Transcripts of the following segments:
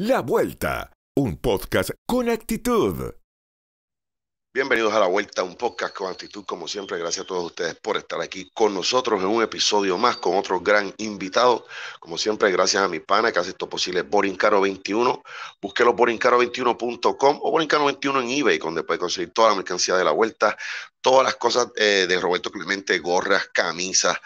La Vuelta, un podcast con actitud. Bienvenidos a La Vuelta, un podcast con actitud. Como siempre, gracias a todos ustedes por estar aquí con nosotros en un episodio más con otro gran invitado. Como siempre, gracias a mi pana que hace esto posible, Borincaro21. Búsquelo borincaro21.com o Borincaro21 en eBay, donde puedes conseguir toda la mercancía de La Vuelta, todas las cosas eh, de Roberto Clemente, gorras, camisas,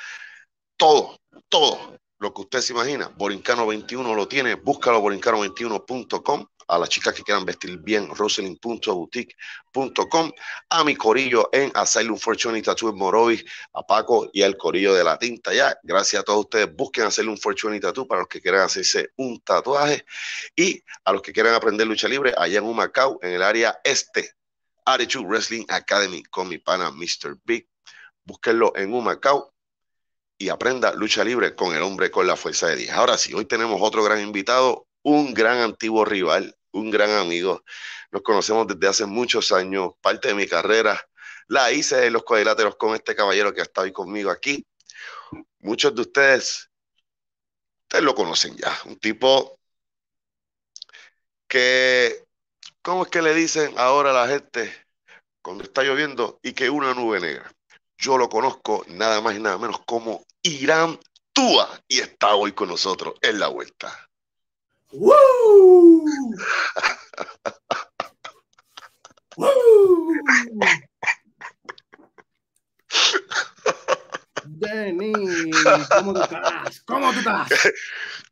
todo, todo lo que usted se imagina, Borincano 21 lo tiene, búscalo borincano21.com, a las chicas que quieran vestir bien, roseling.boutique.com, a mi corillo en Asylum Fortune y Tattoo en Morovis, a Paco y al corillo de la tinta ya, gracias a todos ustedes, busquen Hacerle un y Tattoo para los que quieran hacerse un tatuaje y a los que quieran aprender lucha libre allá en Humacao, en el área este, Attitude Wrestling Academy con mi pana Mr. Big, búsquenlo en Humacao, y aprenda lucha libre con el hombre con la fuerza de Dios. Ahora sí, hoy tenemos otro gran invitado, un gran antiguo rival, un gran amigo. Nos conocemos desde hace muchos años, parte de mi carrera. La hice en los cuadriláteros con este caballero que está hoy conmigo aquí. Muchos de ustedes, ustedes lo conocen ya. Un tipo que, ¿cómo es que le dicen ahora a la gente cuando está lloviendo y que una nube negra? Yo lo conozco nada más y nada menos como Irán Túa y está hoy con nosotros en la vuelta. ¡Woo! ¡Woo! Denis, ¿cómo tú estás? ¿Cómo tú estás?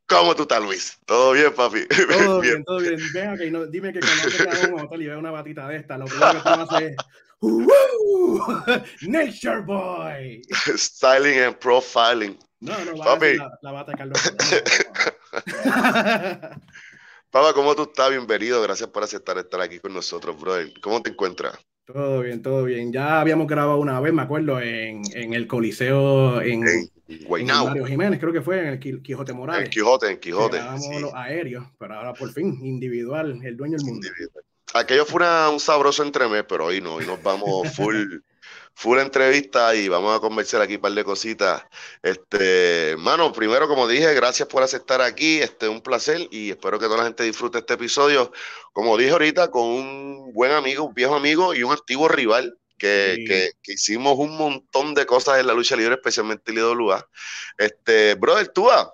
¿Cómo tú estás, Luis? ¿Todo bien, papi? Todo bien, todo bien. Venga que no, dime que cuando te un y veo una batita de esta, lo primero que tú hacer es ¡Woo! Nature Boy. Styling and profiling. No, no, La, bata va a ¿cómo tú estás? Bienvenido. Gracias por aceptar estar aquí con nosotros, brother. ¿Cómo te encuentras? Todo bien, todo bien. Ya habíamos grabado una vez, me acuerdo, en, en el Coliseo en, en, Mario Jiménez, creo que fue, en el Quijote Morales. En Quijote, en Quijote. Grabamos sí. aéreos, pero ahora por fin, individual, el dueño del mundo. Individual aquello fue un sabroso entremés, pero hoy no, hoy nos vamos full, full entrevista y vamos a conversar aquí un par de cositas. Este, mano, primero, como dije, gracias por aceptar aquí, este, un placer y espero que toda la gente disfrute este episodio, como dije ahorita, con un buen amigo, un viejo amigo y un antiguo rival. Que, hicimos un montón de cosas en la lucha libre, especialmente en IWA. Este, brother, vas?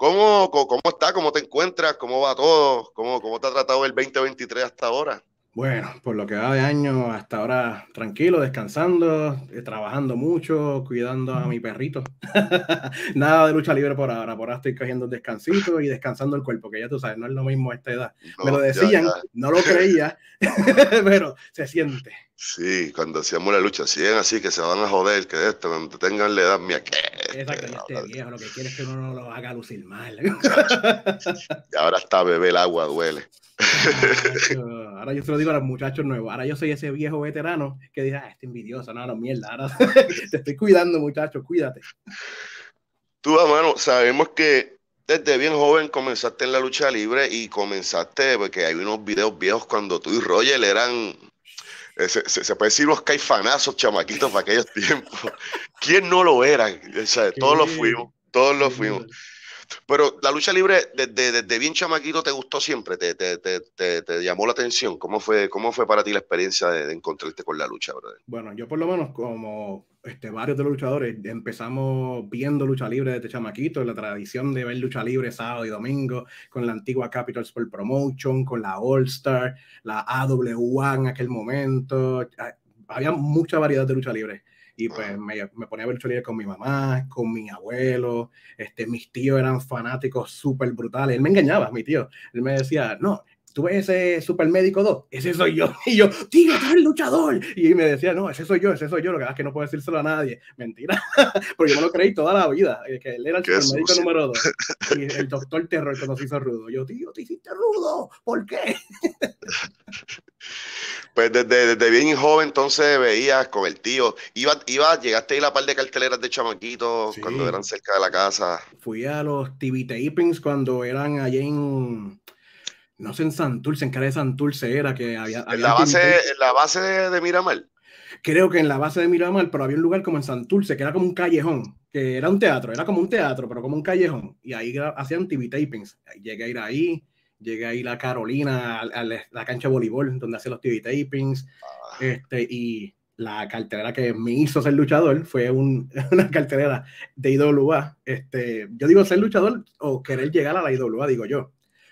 ¿Cómo, cómo está? ¿Cómo te encuentras? ¿Cómo va todo? ¿Cómo, ¿Cómo te ha tratado el 2023 hasta ahora? Bueno, por lo que va de año, hasta ahora tranquilo, descansando, eh, trabajando mucho, cuidando a mi perrito. Nada de lucha libre por ahora, por ahora estoy cogiendo un descansito y descansando el cuerpo, que ya tú sabes, no es lo mismo a esta edad. Me lo decían, no lo creía, pero se siente. Sí, cuando hacíamos la lucha, siguen así, que se van a joder, que esto, cuando tengan la edad mía, que. Este, este viejo, lo que quieres es que uno no lo haga lucir mal. y ahora está bebé, el agua duele. ahora yo se lo digo a los muchachos nuevos, ahora yo soy ese viejo veterano que dice, ah, este envidioso, no, no, mierda, ahora te estoy cuidando, muchachos, cuídate. Tú, hermano, ah, sabemos que desde bien joven comenzaste en la lucha libre y comenzaste, porque hay unos videos viejos cuando tú y Roger eran eh, se, puede decir los caifanazos chamaquitos para aquellos tiempos. ¿Quién no lo era? todos lo fuimos, todos lo fuimos. Pero la lucha libre, desde, bien chamaquito, ¿te gustó siempre? ¿Te, llamó la atención? ¿Cómo fue, ¿Cómo fue para ti la experiencia de, encontrarte con la lucha, brother? Bueno, yo por lo menos como varios este, de los luchadores empezamos viendo lucha libre desde chamaquito, la tradición de ver lucha libre sábado y domingo, con la antigua Capital Sport Promotion, con la All Star, la AWA en aquel momento. Ah, había mucha variedad de lucha libre. Y pues me, ponía a ver lucha libre con mi mamá, con mi abuelo. Este, mis tíos eran fanáticos súper brutales. Él me engañaba, mi tío. Él me decía, no, tú ves ese Supermédico 2, ese soy yo. Y yo, tío, tú eres luchador. Y me decía, no, ese soy yo, ese soy yo. Lo que pasa es que no puedo decírselo a nadie. Mentira. Porque yo me lo creí toda la vida, eh, que él era el Supermédico número 2. Y el doctor terror cuando se hizo rudo. Yo, tío, te hiciste rudo. ¿Por qué? Pues desde, bien joven entonces veías con el tío. Iba, iba, llegaste a ir a la par de carteleras de chamaquitos cuando eran cerca de la casa. Fui a los TV tapings cuando eran allí en no sé en Santurce, en cara de Santurce era que había... en la base, la base de Miramar. Creo que en la base de Miramar, pero había un lugar como en Santurce, que era como un callejón, que era un teatro, era como un teatro, pero como un callejón. Y ahí hacían TV tapings. Llegué a ir ahí, llegué a ir a Carolina, a, la cancha de voleibol, donde hacían los TV tapings. Ah. Este, y la cartelera que me hizo ser luchador fue una cartelera de IWA. Este, yo digo ser luchador o querer llegar a la IWA, digo yo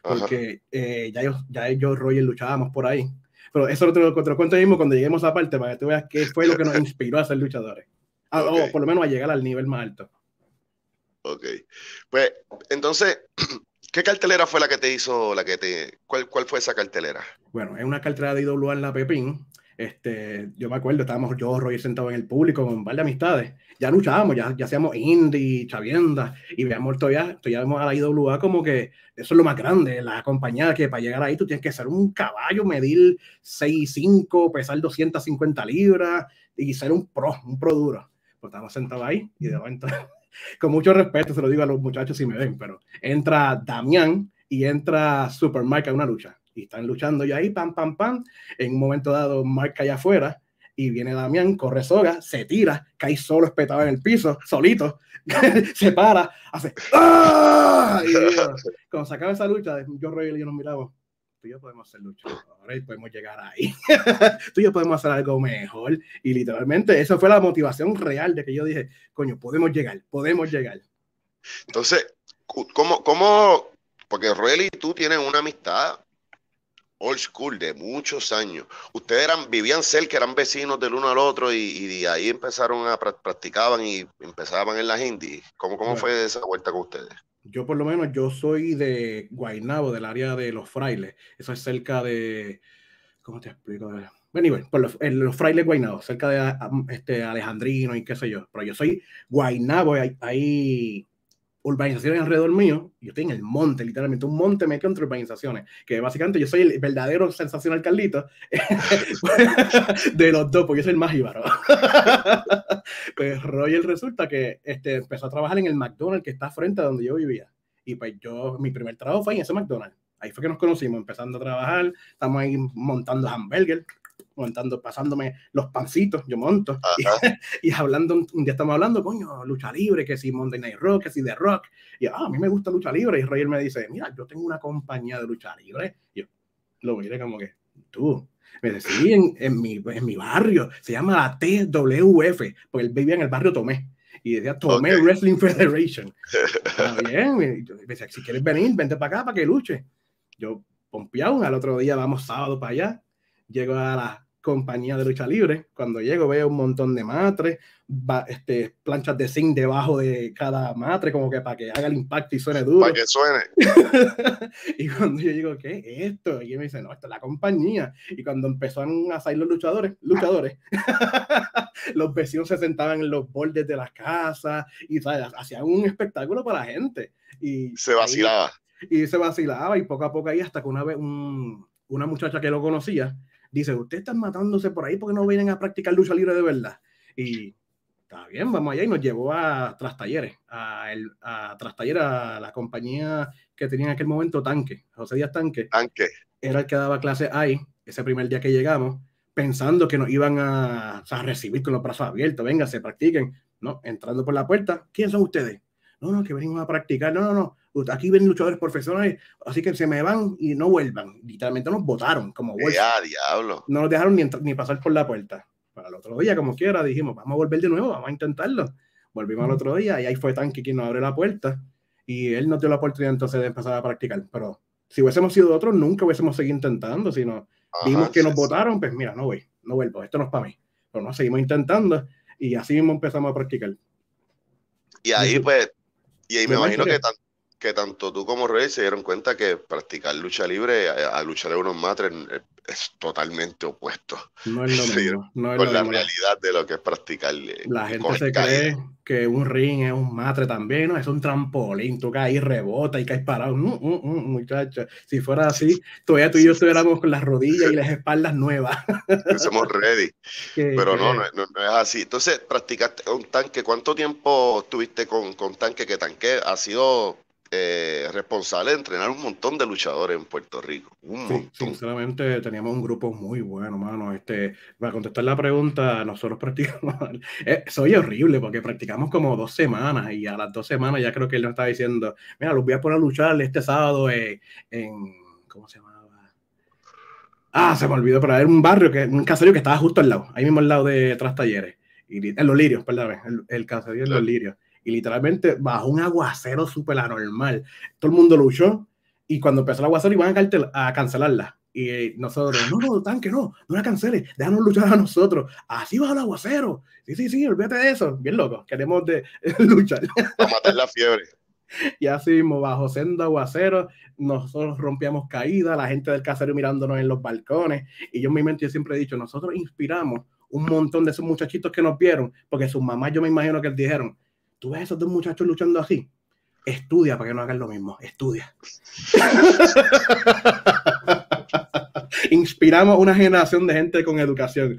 porque eh, ya, yo, ya yo, Roger, luchábamos por ahí. Pero eso lo te, lo, te cuento mismo cuando lleguemos a la parte para que tú veas qué fue lo que nos inspiró a ser luchadores. O por lo menos a llegar al nivel más alto. Ok. Pues entonces, ¿qué cartelera fue la que te hizo, la que te, cuál, cuál fue esa cartelera? Bueno, es una cartelera de IWA en la Pepín. Este, yo me acuerdo, estábamos yo, Roger, sentado en el público con un de amistades. Ya luchábamos, ya, ya hacíamos indie, chavienda, y veíamos todavía, todavía vemos a la IWA como que eso es lo más grande, la compañía que para llegar ahí tú tienes que ser un caballo, medir 6'5, pesar 250 libras y ser un pro, un pro duro. Pues estábamos sentados ahí y de momento, con mucho respeto, se lo digo a los muchachos si me ven, pero entra Damián y entra supermarket a una lucha y están luchando y ahí, pam, pam, pam. En un momento dado, marca allá afuera y viene Damián, corre soga, se tira, cae solo espetado en el piso, solito, se para, hace ¡Ah! Y cuando se acaba esa lucha, yo Roy y yo nos miramos. Tú y yo podemos hacer lucha ahora podemos llegar ahí. Tú y yo podemos hacer algo mejor. Y literalmente, esa fue la motivación real de que yo dije, coño, podemos llegar, podemos llegar. Entonces, ¿cómo, cómo? Porque Roy y tú tienen una amistad old school de muchos años. Ustedes eran, vivían cerca, eran vecinos del uno al otro y, de ahí empezaron a practicaban y empezaban en las indies. ¿Cómo, cómo fue esa vuelta con ustedes? Yo por lo menos, yo soy de Guaynabo, del área de Los Frailes. Eso es cerca de, ¿cómo te explico? Bueno, bueno los, frailes Guainabo, cerca de ah, este, Alejandrino y qué sé yo. Pero yo soy Guaynabo, ahí urbanizaciones alrededor mío, yo estoy en el monte, literalmente, un monte metido entre urbanizaciones, que básicamente yo soy el verdadero sensacional Carlito de los dos, porque yo soy el más íbaro. pues Roger resulta que este, empezó a trabajar en el McDonald's que está frente a donde yo vivía. Y pues yo, mi primer trabajo fue en ese McDonald's. Ahí fue que nos conocimos, empezando a trabajar, estamos ahí montando hamburgues, montando, pasándome los pancitos, yo monto. Y, hablando, un día estamos hablando, coño, lucha libre, que si Monday Night Rock, que si The Rock. Y ah, a mí me gusta lucha libre. Y Roger me dice, mira, yo tengo una compañía de lucha libre. Y yo lo miré como que, tú. Me decía, en, mi, barrio, se llama la TWF, porque él vivía en el barrio Tomé y decía Tomé Wrestling Federation. Ah, bien, y me decía, si quieres venir, vente para acá para que luche. Yo, pompeado, al otro día vamos sábado para allá. Llego a la compañía de lucha libre. Cuando llego veo un montón de matres, este, planchas de zinc debajo de cada matre, como que para que haga el impacto y suene duro. Para que suene. y cuando yo digo, ¿qué es esto? Y me dice, no, esto es la compañía. Y cuando empezaron a salir los luchadores, luchadores, los vecinos se sentaban en los bordes de las casas y ¿sabes? hacían un espectáculo para la gente. Y se vacilaba. y se vacilaba y poco a poco ahí hasta que una vez una muchacha que lo conocía, dice, ustedes están matándose por ahí porque no vienen a practicar lucha libre de verdad. Y está bien, vamos allá. Y nos llevó a Trastalleres, a, el, a a la compañía que tenía en aquel momento Tanque, José Díaz Tanque. Tanque. Era el que daba clase ahí, ese primer día que llegamos, pensando que nos iban a, a recibir con los brazos abiertos, venga, se practiquen. No, entrando por la puerta, ¿quién son ustedes? No, no, que venimos a practicar. No, no, no, pues, aquí ven luchadores profesionales, así que se me van y no vuelvan. Literalmente nos votaron como bolsa. diablo. No nos dejaron ni, ni pasar por la puerta. Para el otro día, como quiera, dijimos, vamos a volver de nuevo, vamos a intentarlo. Volvimos al otro día y ahí fue Tanque quien nos abre la puerta y él nos dio la oportunidad entonces de empezar a practicar. Pero si hubiésemos sido otros, nunca hubiésemos seguido intentando, sino vimos que nos botaron, pues mira, no voy, no vuelvo, esto no es para mí. Pero no, seguimos intentando y así mismo empezamos a practicar. Y ahí, pues, y ahí me imagino que, que tanto que tanto tú como Rey se dieron cuenta que practicar lucha libre a, luchar en unos matres eh, es totalmente opuesto. No es lo mismo. con la realidad de lo que es practicar. Eh, la gente se cree que un ring es un matre también, ¿no? Es un trampolín, tú caes y rebota y caes parado. Mm, mm, mm, Muchachos, si fuera así, todavía tú y yo estuviéramos con las rodillas y las espaldas nuevas. Somos ready. Pero No, no, es así. Entonces, practicaste un tanque. ¿Cuánto tiempo estuviste con, con tanque? Que tanque ha sido eh, responsable de entrenar un montón de luchadores en Puerto Rico. sinceramente teníamos un grupo muy bueno, mano. Este, para contestar la pregunta, nosotros practicamos, eh, soy horrible porque practicamos como dos semanas y a las dos semanas ya creo que él nos estaba diciendo, mira, los voy a poner a luchar este sábado en, ¿cómo se llamaba? Ah, se me olvidó, pero era un barrio, que, un caserío que estaba justo al lado, ahí mismo al lado de Tras Talleres. en Los Lirios, perdón, el, el caserío en Los Lirios y literalmente bajo un aguacero súper anormal. Todo el mundo luchó y cuando empezó el aguacero iban a, a cancelarla. Y eh, nosotros, no, no, tanque, no, no la canceles, déjanos luchar a nosotros. Así bajo el aguacero. Sí, sí, sí, olvídate de eso. Bien loco, queremos de, luchar. Para matar la fiebre. Y así mismo, bajo senda aguacero, nosotros rompíamos caída, la gente del casero mirándonos en los balcones. Y yo en mi mente siempre he dicho, nosotros inspiramos un montón de esos muchachitos que nos vieron, porque sus mamás yo me imagino que les dijeron, tú ves a esos dos muchachos luchando así, estudia para que no hagan lo mismo, estudia. Inspiramos una generación de gente con educación.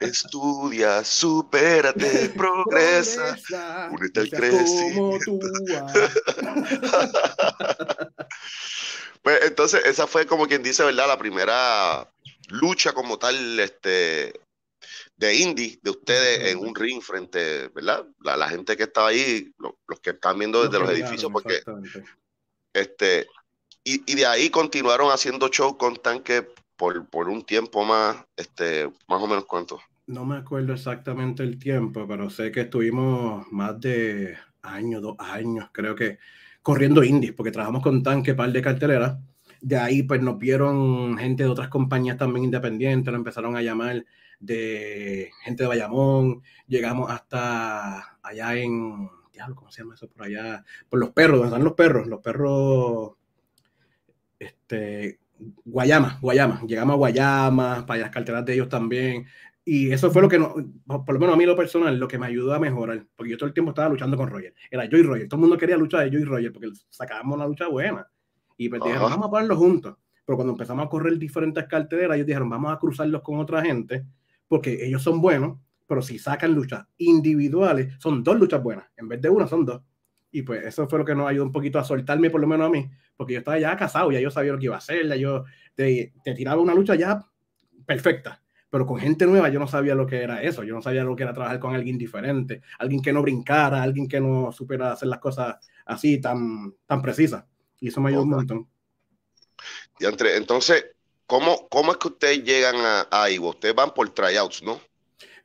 Estudia, supérate, progresa, únete pues entonces, esa fue como quien dice, ¿verdad? La primera lucha como tal este, de indie de ustedes en un ring frente, ¿verdad? La, gente que estaba ahí, los que están viendo desde los edificios, porque este, y, de ahí continuaron haciendo show con tanque por, por un tiempo más, este, más o menos cuánto. No me acuerdo exactamente el tiempo, pero sé que estuvimos más de año, dos años, creo que corriendo indies, porque trabajamos con tanque par de cartelera de ahí, pues nos vieron gente de otras compañías también independientes, nos empezaron a llamar de gente de Bayamón, llegamos hasta allá en, diablo, ¿cómo se llama eso por allá? Por los perros, ¿dónde están los perros, los perros, este, Guayama, Guayama, llegamos a Guayama, para las carteras de ellos también, y eso fue lo que, no, por lo menos a mí lo personal, lo que me ayudó a mejorar. Porque yo todo el tiempo estaba luchando con Roger. Era yo y Roger. Todo el mundo quería luchar de yo y Roger porque sacábamos una lucha buena. Y pues, dijeron, vamos a ponerlos juntos. Pero cuando empezamos a correr diferentes carteras, ellos dijeron, vamos a cruzarlos con otra gente, porque ellos son buenos, pero si sacan luchas individuales, son dos luchas buenas. En vez de una, son dos. Y pues eso fue lo que nos ayudó un poquito a soltarme, por lo menos a mí, porque yo estaba ya casado, ya yo sabía lo que iba a hacer, ya yo te, tiraba una lucha ya perfecta pero con gente nueva yo no sabía lo que era eso, yo no sabía lo que era trabajar con alguien diferente, alguien que no brincara, alguien que no supiera hacer las cosas así tan, tan precisas. Y eso me ayudó un montón. Y entre, entonces, ¿cómo, ¿cómo es que ustedes llegan a, a Ivo? Ustedes van por tryouts, ¿no?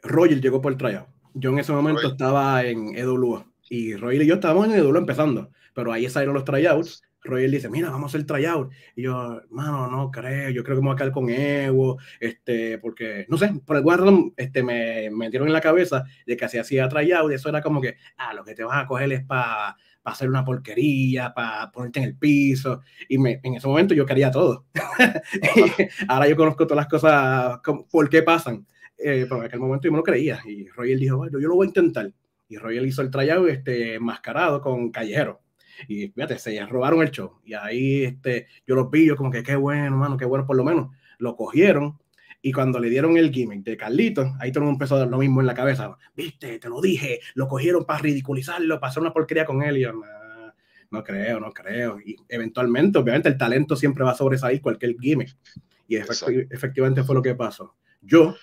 Roger llegó por tryout. Yo en ese momento estaba en Edulúa. y Roger y yo estábamos en Edulúa empezando, pero ahí salieron los tryouts. Roger dice, mira, vamos a hacer tryout. Y yo, mano, no creo, yo creo que me voy a quedar con Evo, este, porque, no sé, por el razón, este, me metieron en la cabeza de que así hacía tryout, y eso era como que, ah, lo que te vas a coger es para para hacer una porquería, para ponerte en el piso. Y en ese momento yo quería todo. ahora yo conozco todas las cosas, por qué pasan. Eh, pero en aquel momento yo no lo creía. Y Royal dijo, bueno, yo lo voy a intentar. Y Royal hizo el tryout este, mascarado con Callejero. Y fíjate, se robaron el show. Y ahí este, yo lo pillo como que qué bueno, hermano qué bueno, por lo menos. Lo cogieron y cuando le dieron el gimmick de Carlitos, ahí todo un peso empezó lo mismo en la cabeza. Viste, te lo dije, lo cogieron para ridiculizarlo, para hacer una porquería con él. Y yo, no creo, no creo. Y eventualmente, obviamente, el talento siempre va a sobresalir cualquier gimmick. Y efectivamente fue lo que pasó. Yo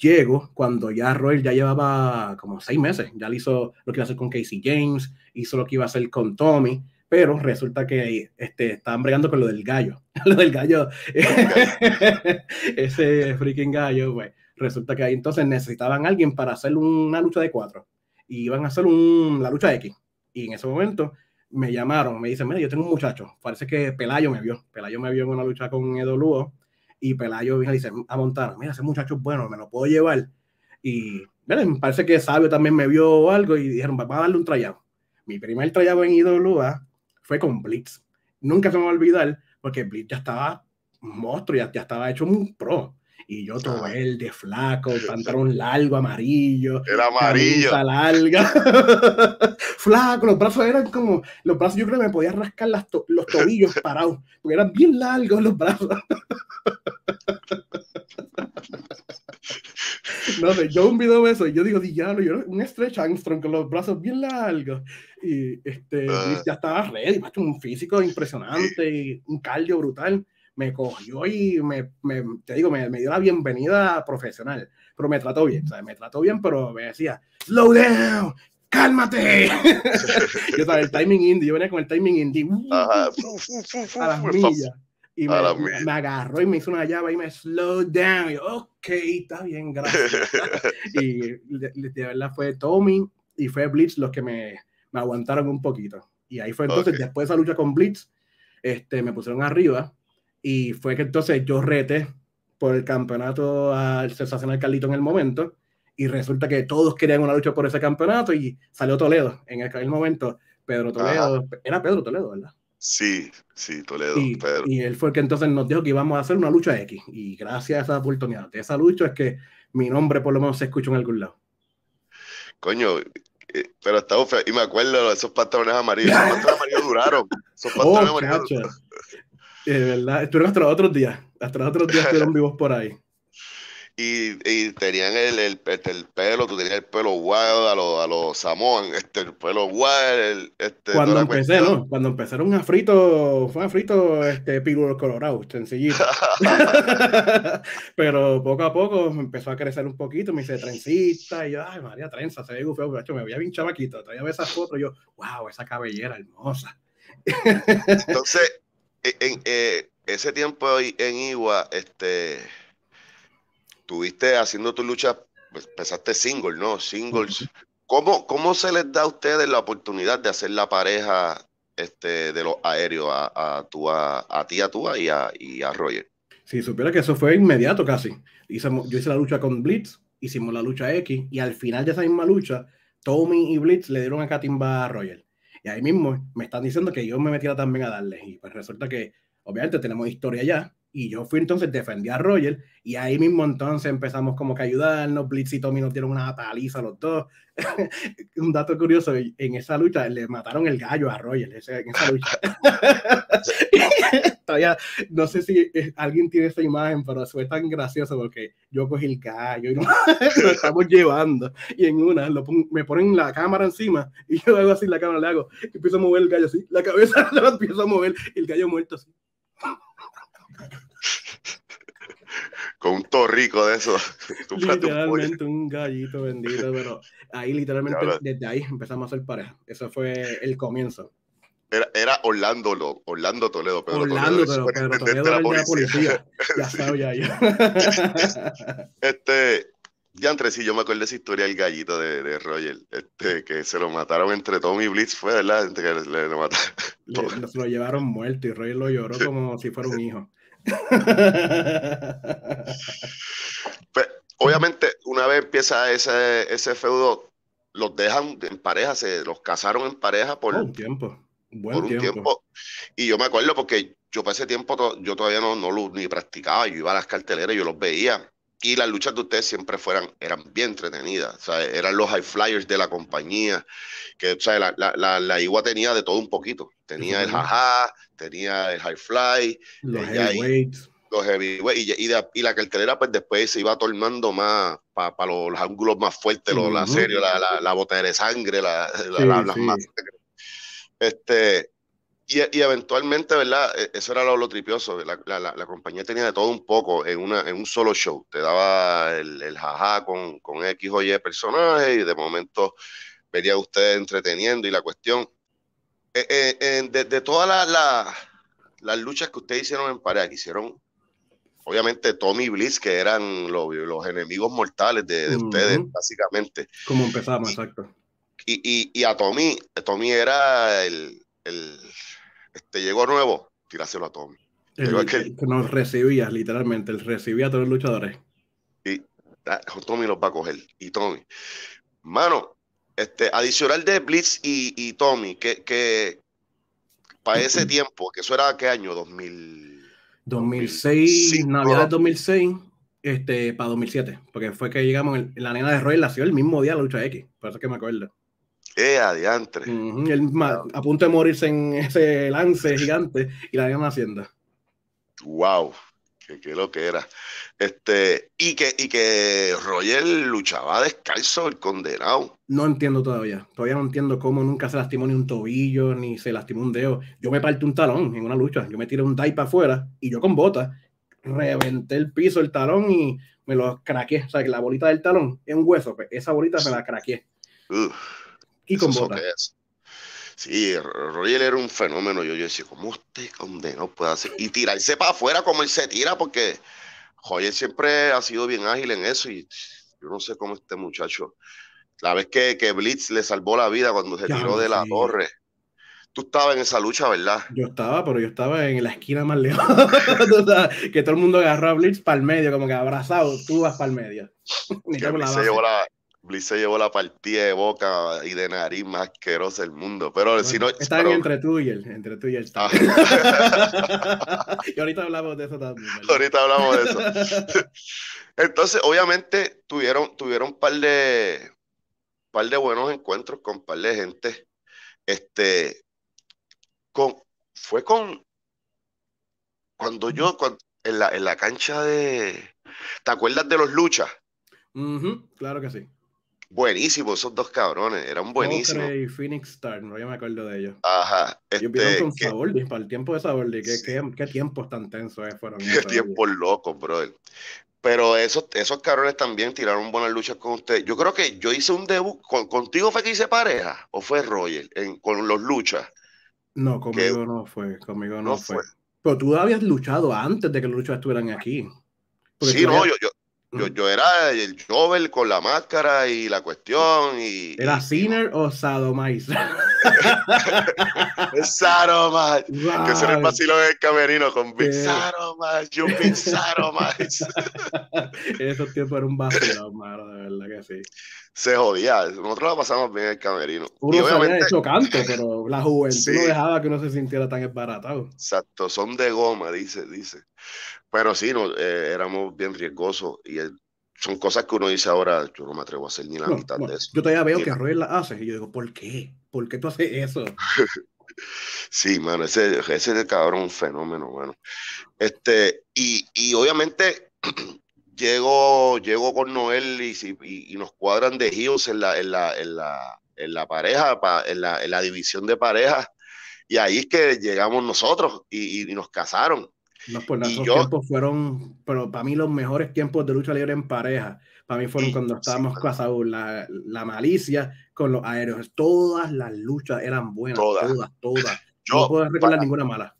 llego cuando ya Roy ya llevaba como seis meses. Ya le hizo lo que iba a hacer con Casey James, hizo lo que iba a hacer con Tommy pero resulta que este, estaban bregando con lo del gallo. lo del gallo, ese freaking gallo, pues resulta que ahí entonces necesitaban a alguien para hacer una lucha de cuatro y iban a hacer la lucha X. Y en ese momento me llamaron, me dicen, mira, yo tengo un muchacho, parece que Pelayo me vio, Pelayo me vio en una lucha con Edo Lugo y Pelayo vino y dice a montar. mira, ese muchacho es bueno, me lo puedo llevar. Y me parece que Sabio también me vio algo y dijeron, vamos a darle un trayado. Mi primer trayado en lúa fue con Blitz. Nunca se me va a olvidar, porque Blitz ya estaba monstruo, ya, ya estaba hecho un pro. Y yo todo el de flaco, pantalón largo, amarillo. Era amarillo. larga. flaco, los brazos eran como. Los brazos yo creo que me podía rascar las los tobillos parados, porque eran bien largos los brazos. No sé, yo un video de eso y yo digo, yo un stretch Armstrong con los brazos bien largos. Y este, ah. ya estaba ready, un físico impresionante, y un cardio brutal. Me cogió y me, te digo, me, dio la bienvenida profesional, pero me trató bien, me trató bien, pero me decía, slow down, cálmate. yo estaba el timing indie, yo venía con el timing indie. Y me, agarró y me hizo una llave y me slow down. Y yo, ok, está bien, gracias. y de, verdad fue Tommy y fue Blitz los que me, me aguantaron un poquito. Y ahí fue entonces, después de esa lucha con Blitz, este, me pusieron arriba. Y fue que entonces yo rete por el campeonato al sensacional Carlito en el momento. Y resulta que todos querían una lucha por ese campeonato y salió Toledo en aquel momento. Pedro Toledo, era Pedro Toledo, ¿verdad? Sí, sí, Toledo. Y, y, él fue el que entonces nos dijo que íbamos a hacer una lucha X. Y gracias a esa oportunidad de esa lucha es que mi nombre por lo menos se escucha en algún lado. Coño, eh, pero estaba UFA, Y me acuerdo esos pantalones amarillos. Esos pantalones amarillos duraron. Esos pantalones oh, amarillos duraron. De eh, verdad, estuvieron hasta los otros días. Hasta los otros días estuvieron vivos por ahí. Y, tenían el, este, el, pelo, tú tenías el pelo guay a los a lo este, el pelo guay. Este, Cuando empecé, ¿no? Cuando empezaron a frito, fue un afrito, este, Pílulo Colorado, sencillito. Pero poco a poco empezó a crecer un poquito, me hice trencita, y yo, ay, María, trenza, se ve gufeo, pero me veía bien chavaquito, traía esas fotos, y yo, wow, esa cabellera hermosa. Entonces, en, en, eh, ese tiempo en Igua, este Estuviste haciendo tu lucha, pues, empezaste single, ¿no? Singles. ¿Cómo, ¿Cómo se les da a ustedes la oportunidad de hacer la pareja este, de los aéreos a, a, a ti, a tú y a, y a Roger? Si supiera que eso fue inmediato casi. yo hice la lucha con Blitz, hicimos la lucha X y al final de esa misma lucha, Tommy y Blitz le dieron a Katimba a Roger. Y ahí mismo me están diciendo que yo me metiera también a darle. Y pues resulta que, obviamente, tenemos historia ya. Y yo fui entonces, defendí a Roger y ahí mismo entonces empezamos como que a ayudarnos. Blitz y Tommy nos dieron una paliza los dos. Un dato curioso, en esa lucha le mataron el gallo a Roger, en esa lucha. Todavía, no sé si eh, alguien tiene esa imagen, pero fue tan gracioso porque yo cogí el gallo y lo, estamos llevando. Y en una me ponen la cámara encima y yo hago así, la cámara le hago, y empiezo a mover el gallo así, la cabeza la empiezo a mover y el gallo muerto así. con un torrico de eso. literalmente un, gallito bendito, pero ahí literalmente desde ahí empezamos a ser pareja. Eso fue el comienzo. Era, Orlando Orlando Toledo, Pero Orlando, Toledo, era pero la policía. Ya sabía yo. este, ya entre sí, yo me acuerdo de esa historia del gallito de, de, Roger, este, que se lo mataron entre Tommy y Blitz, fue verdad, entre que le, mataron. se lo llevaron muerto y Roger lo lloró como si fuera un hijo. Pues, obviamente, una vez empieza ese, ese feudo, los dejan en pareja, se los casaron en pareja por oh, un tiempo. tiempo. Y yo me acuerdo porque yo para ese tiempo yo todavía no, no lo, ni practicaba, yo iba a las carteleras, yo los veía y las luchas de ustedes siempre fueran, eran bien entretenidas, eran los high flyers de la compañía, que La, la, tenía de todo un poquito, tenía el jaja, tenía el high fly, los heavyweights, y, y, y, la cartelera pues después se iba tornando más para los, ángulos más fuertes, la serie, la, botella de sangre, la, más... Este, y, eventualmente, ¿verdad? E, eso era lo, lo tripioso. La, la, la, compañía tenía de todo un poco en, una, en un solo show. Te daba el, el jaja con, con X o Y personajes y de momento venía usted entreteniendo y la cuestión. Eh, eh de, todas las, luchas que ustedes hicieron en pareja, que hicieron, obviamente, Tommy y Bliss, que eran los, los enemigos mortales de, ustedes, básicamente. Como empezamos, exacto. Y, y, y a Tommy, Tommy era el, el este, llegó nuevo, tiráselo a Tommy. nos recibía, literalmente, recibía a todos los luchadores. Y ah, Tommy los va a coger. Y Tommy. Mano, este, adicional de Blitz y, Tommy, que, para ese tiempo, que eso era qué año, 2000, 2006, Navidad 2006, este, para 2007, porque fue que llegamos, la nena de Roy nació el mismo día de la lucha X, por eso que me acuerdo. Eh, adiante a punto de morirse en ese lance gigante y la misma hacienda. ¡Wow! qué lo que era. Este, y que, y que Roger luchaba descalzo el condenado. No entiendo todavía. Todavía no entiendo cómo nunca se lastimó ni un tobillo, ni se lastimó un dedo. Yo me parto un talón en una lucha. Yo me tiré un dive para afuera y yo con botas reventé el piso, el talón y me lo craqué. O sea, que la bolita del talón es un hueso. Pues, esa bolita me la craqué. Uf y con Sí, Roger era un fenómeno. Yo, yo decía, ¿cómo usted condenó puede hacer? Y tirarse para afuera como él se tira, porque Royal siempre ha sido bien ágil en eso. Y yo no sé cómo este muchacho. La vez que, Blitz le salvó la vida cuando se tiró de la torre. Tú estabas en esa lucha, ¿verdad? Yo estaba, pero yo estaba en la esquina más lejos. que todo el mundo agarró a Blitz para el medio, como que abrazado. Tú vas para el medio. se llevó la, Bliss se llevó la partida de boca y de nariz más asquerosa del mundo. Pero si no. Están entre tú y él, entre tú y él. Ah. y ahorita hablamos de eso también. Ahorita hablamos de eso. Entonces, obviamente, tuvieron, tuvieron un par de, par de buenos encuentros con un par de gente. Este, con, fue con. Cuando yo, en, la, cancha de. ¿Te acuerdas de los luchas? claro que sí buenísimo esos dos cabrones, eran buenísimos. Ocre y Phoenix Star, no yo me acuerdo de ellos. Ajá. Este, con que, para el tiempo de Saordi, qué, tiempos tan tensos eh, fueron. Qué tiempos locos, brother. Pero esos, esos cabrones también tiraron buenas luchas con usted. Yo creo que yo hice un debut, contigo fue que hice pareja, o fue Roger, en, con los luchas. No, conmigo no fue, conmigo no, fue. Pero tú habías luchado antes de que los luchas estuvieran aquí. sí, no, yo, yo, yo era el Jovel con la máscara y la cuestión. Y, ¿Era y, Sinner o Sadomais? Sadomais. Wow. Que le el vacilo el camerino con Big Sadomiser. Yo Big en esos tiempos era un vacío, mano, de verdad que sí se jodía. Nosotros la pasamos bien en el camerino. Uno obviamente... chocante, pero la juventud no dejaba que uno se sintiera tan esbaratado. Exacto, son de goma, dice, dice. Pero sí, no, eh, éramos bien riesgosos y eh, son cosas que uno dice ahora, yo no me atrevo a hacer ni la mitad de eso. Yo todavía veo que Arroyo hace y yo digo, ¿por qué? ¿Por qué tú haces eso? sí, mano, ese, ese es cabrón un fenómeno, Bueno, Este, y, y obviamente llego, llego con Noel y, y, nos cuadran de hijos en la, en la, en la, en la pareja, en, la, en, la, división de parejas. Y ahí es que llegamos nosotros y, nos casaron. No, pues nuestros tiempos fueron, pero para mí los mejores tiempos de lucha libre en pareja, para mí fueron cuando estábamos casados, la, malicia con los aéreos, todas las luchas eran buenas, todas, todas. Yo, no puedo recordar ninguna mala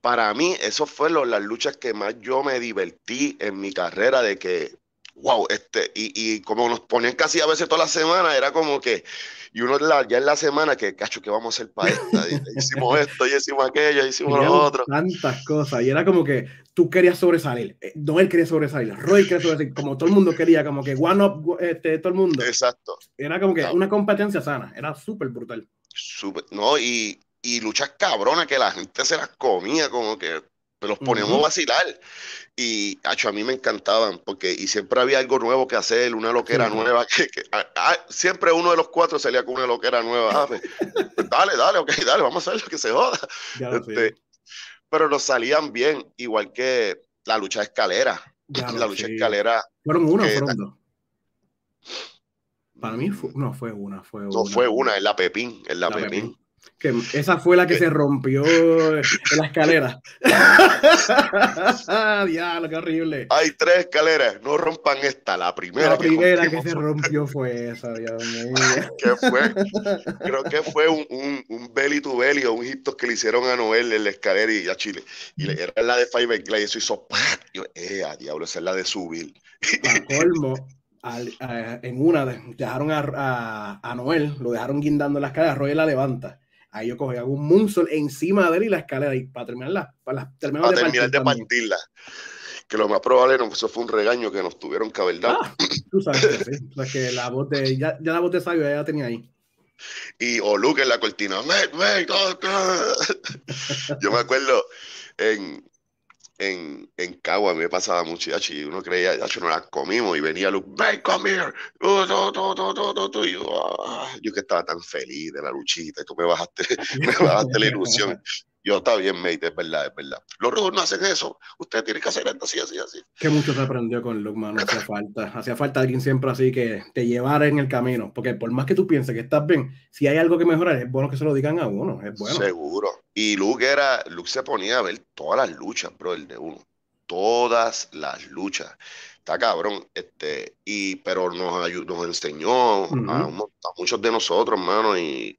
para mí, eso fue las luchas que más yo me divertí en mi carrera, de que, wow, este, y, como nos ponían casi a veces todas la semana, era como que, y uno ya en la semana, que, cacho, que vamos a hacer para esta? hicimos esto, y hicimos aquello, hicimos lo otro. Tantas cosas, y era como que tú querías sobresalir, eh, no él quería sobresalir, Roy quería sobresalir, como todo el mundo quería, como que one up, este, todo el mundo. Exacto. Era como que ah. una competencia sana, era súper brutal. Super, no, y y luchas cabronas que la gente se las comía, como que los poníamos a vacilar. Y acho, a mí me encantaban, porque y siempre había algo nuevo que hacer, una loquera nueva. Que, ah, ah, siempre uno de los cuatro salía con una loquera nueva. Ah, pues, pues dale, dale, ok, dale, vamos a hacer lo que se joda. Este, pero nos salían bien, igual que la lucha de escalera. la lucha de escalera. Fueron fueron Para mí no fue una, fue una. No fue una, es la Pepín, es la, Pepín esa fue la que se rompió en la escalera. Diablo, qué horrible. Hay tres escaleras, no rompan esta. La primera, la primera que, se rompió fue esa, Dios Creo que fue un, un, un belly to o un hipto que le hicieron a Noel en la escalera y a Chile. Y era la de Fiberglass y eso hizo ¡pah! diablo, esa es la de subir. Eh, en una dejaron a, Noel, lo dejaron guindando en la escalera, Roy la levanta Ahí yo cogía un moonsault encima de él y la escalera ahí para terminarla para, terminar de partirla. Que lo más probable no, eso fue un regaño que nos tuvieron que haber dado. Ah, tú sabes que sí. que la voz de, ya, ya la voz de Sabio ya la tenía ahí. Y o Luke en la cortina. Oh, yo me acuerdo en, en, en Cagua, me pasaba mucho, y uno creía, que no la comimos, y venía Luke, ven, come here, yo, que estaba tan feliz de la luchita, y tú me bajaste, me bajaste la ilusión. Yo, está bien, mate, es verdad, es verdad. Los rudos no hacen eso. Usted tiene que hacer esto así, así, así. Que mucho se aprendió con Luke, mano. Hacía falta. Hacía falta alguien siempre así que te llevara en el camino. Porque por más que tú pienses que estás bien, si hay algo que mejorar, es bueno que se lo digan a uno. Es bueno. Seguro. Y Luke era, Luke se ponía a ver todas las luchas, bro, el de uno. Todas las luchas está cabrón, este, y, pero nos, nos enseñó a, muchos de nosotros, hermano, y,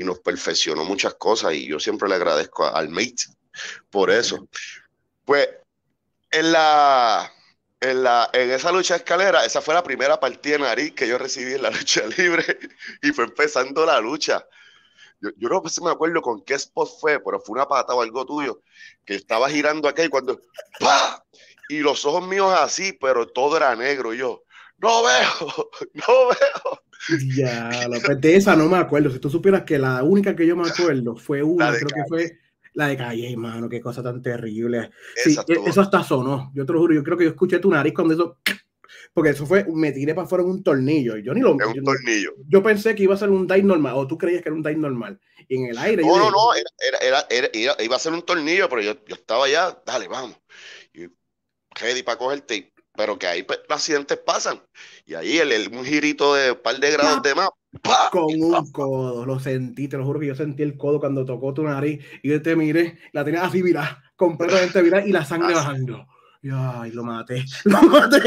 y nos perfeccionó muchas cosas y yo siempre le agradezco al mate por eso. Pues en la, en la en esa lucha de escalera, esa fue la primera partida de nariz que yo recibí en la lucha libre y fue empezando la lucha. Yo, no sé si me acuerdo con qué spot fue, pero fue una pata o algo tuyo, que estaba girando acá y cuando ¡Pah! Y los ojos míos así, pero todo era negro. yo, no veo, no veo. Ya, pues de esa no me acuerdo. Si tú supieras que la única que yo me acuerdo fue una, creo que fue la de calle, hermano, qué cosa tan terrible. Sí, e, eso hasta sonó, yo te lo juro, yo creo que yo escuché tu nariz cuando eso, porque eso fue, me tiré para afuera en un tornillo, y yo ni lo... un tornillo. Yo pensé que iba a ser un dive normal, o tú creías que era un dive normal, en el aire... No, no, no, iba a ser un tornillo, pero yo, estaba allá, dale, vamos, y ready para cogerte, pero que ahí los pues, accidentes pasan. Y ahí el, un girito de un par de grados de más. Con un codo, lo sentí, te lo juro que yo sentí el codo cuando tocó tu nariz y yo te miré, la tenía así virada, completamente virada y la sangre bajando. Y, ay, lo maté, lo maté.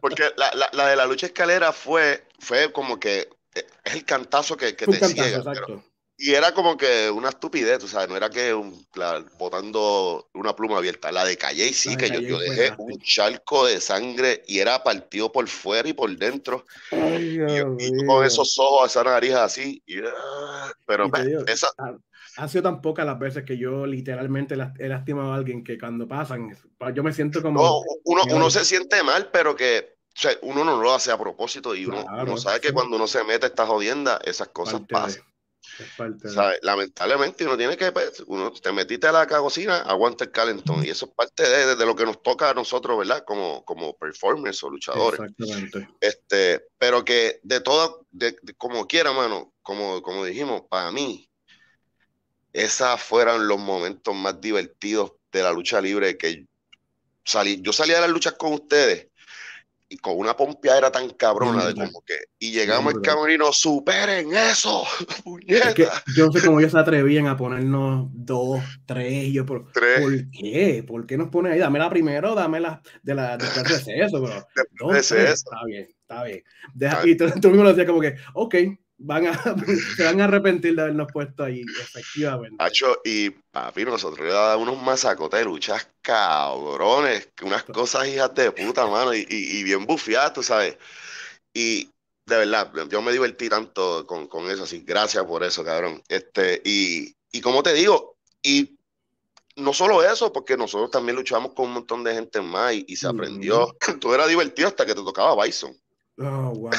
porque la, de la lucha escalera fue, fue como que eh, es el cantazo que, que te ciega. Exacto. Y era como que una estupidez, o sea, no era que un, botando una pluma abierta. La de Calle sí, que yo, yo dejé un charco de sangre y era partido por fuera y por dentro. y, con esos ojos, esa nariz así. Eh, pero ha sido tan pocas las veces que yo literalmente he lastimado a alguien que cuando pasan, yo me siento como... uno, uno se siente mal, pero que uno no lo hace a propósito y uno, sabe que cuando uno se mete a esta jodienda, esas cosas pasan. Lamentablemente uno tiene que, pues, uno te metiste a la cagocina aguanta el calentón. Y eso es parte de, lo que nos toca a nosotros, ¿verdad? Como, como performers o luchadores. Exactamente. Este, pero que de todo, como quiera, mano, como, como dijimos, para mí, esos fueron los momentos más divertidos de la lucha libre que salí. Yo salí a las luchas con ustedes con una pompeadera tan cabrona de como que y llegamos al camerino, superen eso, yo no sé cómo ellos se atrevían a ponernos dos, tres, yo por, ¿por qué? ¿Por qué nos ponen ahí? Dame la primero, dame la de la de bro. De, de Está bien, está bien. Deja, ah. y tú, mismo decías como que, ok, van a, se van a arrepentir de habernos puesto ahí, efectivamente. y papi, nosotros le dar unos masacotes de luchas cabrones, unas cosas hijas de puta, mano, y, bien bufiadas, tú sabes. Y de verdad, yo me divertí tanto con, con eso, así, gracias por eso, cabrón. Este, y, como te digo, y no solo eso, porque nosotros también luchamos con un montón de gente más y, se aprendió. tú eras divertido hasta que te tocaba Bison. Oh, wow,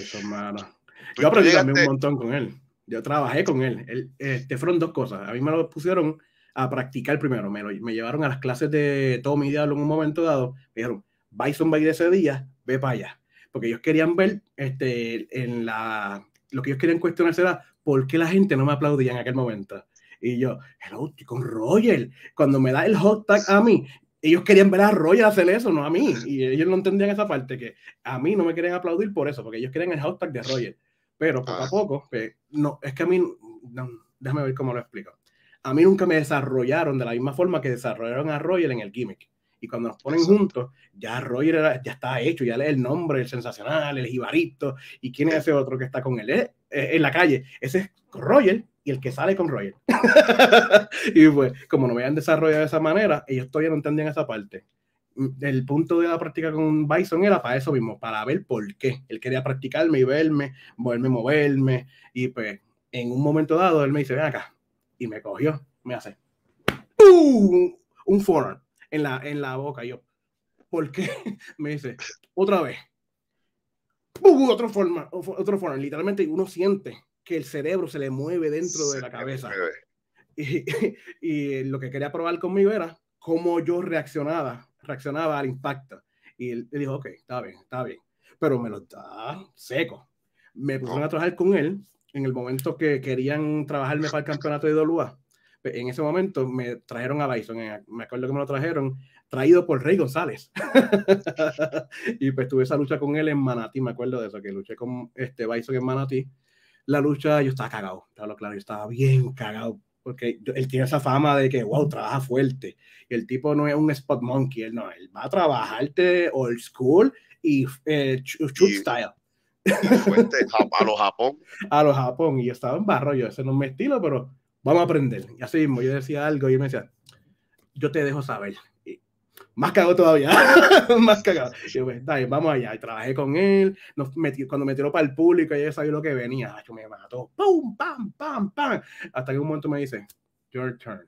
Bison, mano. Pues yo aprendí también un montón con él. Yo trabajé con él. este, fueron dos cosas. A mí me lo pusieron a practicar primero. Me, llevaron a las clases de todo mi Diablo en un momento dado. Me dijeron, Bison va a ir ese día, ve para allá. Porque ellos querían ver, este, en la, lo que ellos querían cuestionarse era por qué la gente no me aplaudía en aquel momento. Y yo, hello, con Roger. Cuando me da el hot tag a mí, ellos querían ver a Roger hacer eso, no a mí. Y ellos no entendían esa parte, que a mí no me querían aplaudir por eso, porque ellos querían el hot tag de Roger. Pero poco a ah. poco, eh, no, es que a mí, déjame ver cómo lo explico. A mí nunca me desarrollaron de la misma forma que desarrollaron a Roger en el gimmick. Y cuando nos ponen juntos, ya Roger ya estaba hecho, ya lee el nombre, el sensacional, el jibarito, y quién es ese otro que está con él eh, eh, en la calle. Ese es Roger y el que sale con Roger. y pues, como no me han desarrollado de esa manera, ellos todavía no entendían esa parte el punto de la práctica con Bison era para eso mismo, para ver por qué. Él quería practicarme y verme, moverme, moverme. Y pues en un momento dado él me dice, ven acá. Y me cogió, me hace un forearm en la, en la boca. Y yo, ¿por qué? me dice, otra vez. Otro forma, otro forearm. Literalmente uno siente que el cerebro se le mueve dentro de la cabeza. Y, y lo que quería probar conmigo era cómo yo reaccionaba reaccionaba al impacto. Y él, dijo, ok, está bien, está bien. Pero me lo está seco. Me pusieron a trabajar con él en el momento que querían trabajarme para el campeonato de Dolúa. Pues, en ese momento me trajeron a Bison, me acuerdo que me lo trajeron, traído por Rey González. y pues tuve esa lucha con él en Manatí, me acuerdo de eso, que luché con este Bison en Manatí. La lucha, yo estaba cagado, claro, claro, yo estaba bien cagado, porque él tiene esa fama de que, wow, trabaja fuerte. Y el tipo no es un spot monkey, él no, él va a trabajarte old school y eh, shoot style. a los Japón. A los Japón, y yo estaba en barro, yo ese no es mi estilo, pero vamos a aprender. Y así mismo, yo decía algo y él me decía, yo te dejo saber más cagado todavía, más cagado. yo, dale, pues, vamos allá. Y trabajé con él, nos cuando me tiró para el público, ya sabía lo que venía. Yo me mató, ¡pum, pam, pam, pam! Hasta que un momento me dice, Your turn.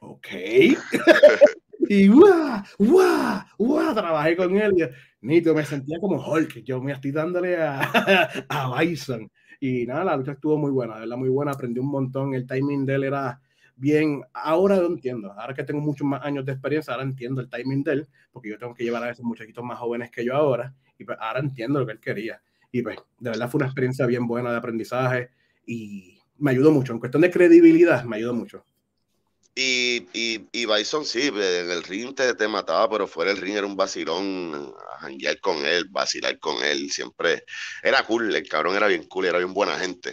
Ok. y guau, guau, trabajé con él. Y, Nito, me sentía como Hulk. Yo me estoy dándole a, a Bison. Y nada, la lucha estuvo muy buena, de muy buena. Aprendí un montón. El timing de él era bien, ahora lo entiendo, ahora que tengo muchos más años de experiencia, ahora entiendo el timing de él, porque yo tengo que llevar a esos muchachitos más jóvenes que yo ahora, y pues, ahora entiendo lo que él quería. Y pues, de verdad fue una experiencia bien buena de aprendizaje y me ayudó mucho, en cuestión de credibilidad, me ayudó mucho. Y, y, Bison, sí, eh, en el ring te, te, mataba, pero fuera el ring era un vacilón, janguear con él, vacilar con él, siempre. Era cool, el cabrón era bien cool, era bien buena gente.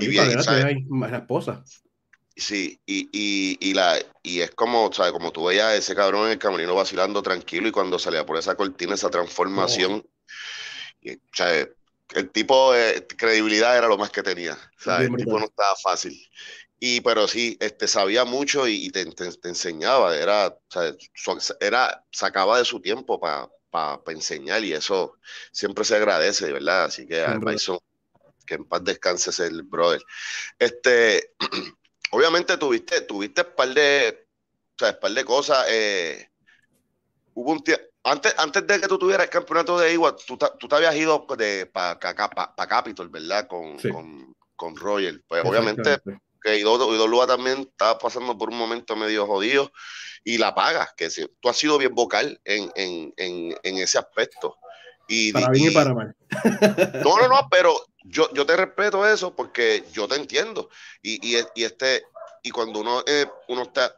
y bien, ¿sabes? esposa. Sí, y, y, y, la, y es como, Como tú veías a ese cabrón en el camerino vacilando tranquilo y cuando salía por esa cortina, esa transformación, oh. El tipo de credibilidad era lo más que tenía, El tipo no estaba fácil. Y, pero sí, este, sabía mucho y, te, enseñaba, era, era, sacaba de su tiempo para enseñar y eso siempre se agradece, ¿verdad? Así que a que en paz descanses el brother. Este... obviamente tuviste, tuviste un par de, cosas. Eh, hubo un antes, antes de que tú tuvieras el campeonato de Igual, tú, tú, te habías ido para pa, Capitol, ¿verdad? Con, con, con, Roger. Pues obviamente que Ido, Lua también estaba pasando por un momento medio jodido y la pagas, que si, tú has sido bien vocal en, en ese aspecto para bien y, para mal. No, no, no, pero yo, yo te respeto eso porque yo te entiendo. Y, este, y cuando uno, eh, uno está,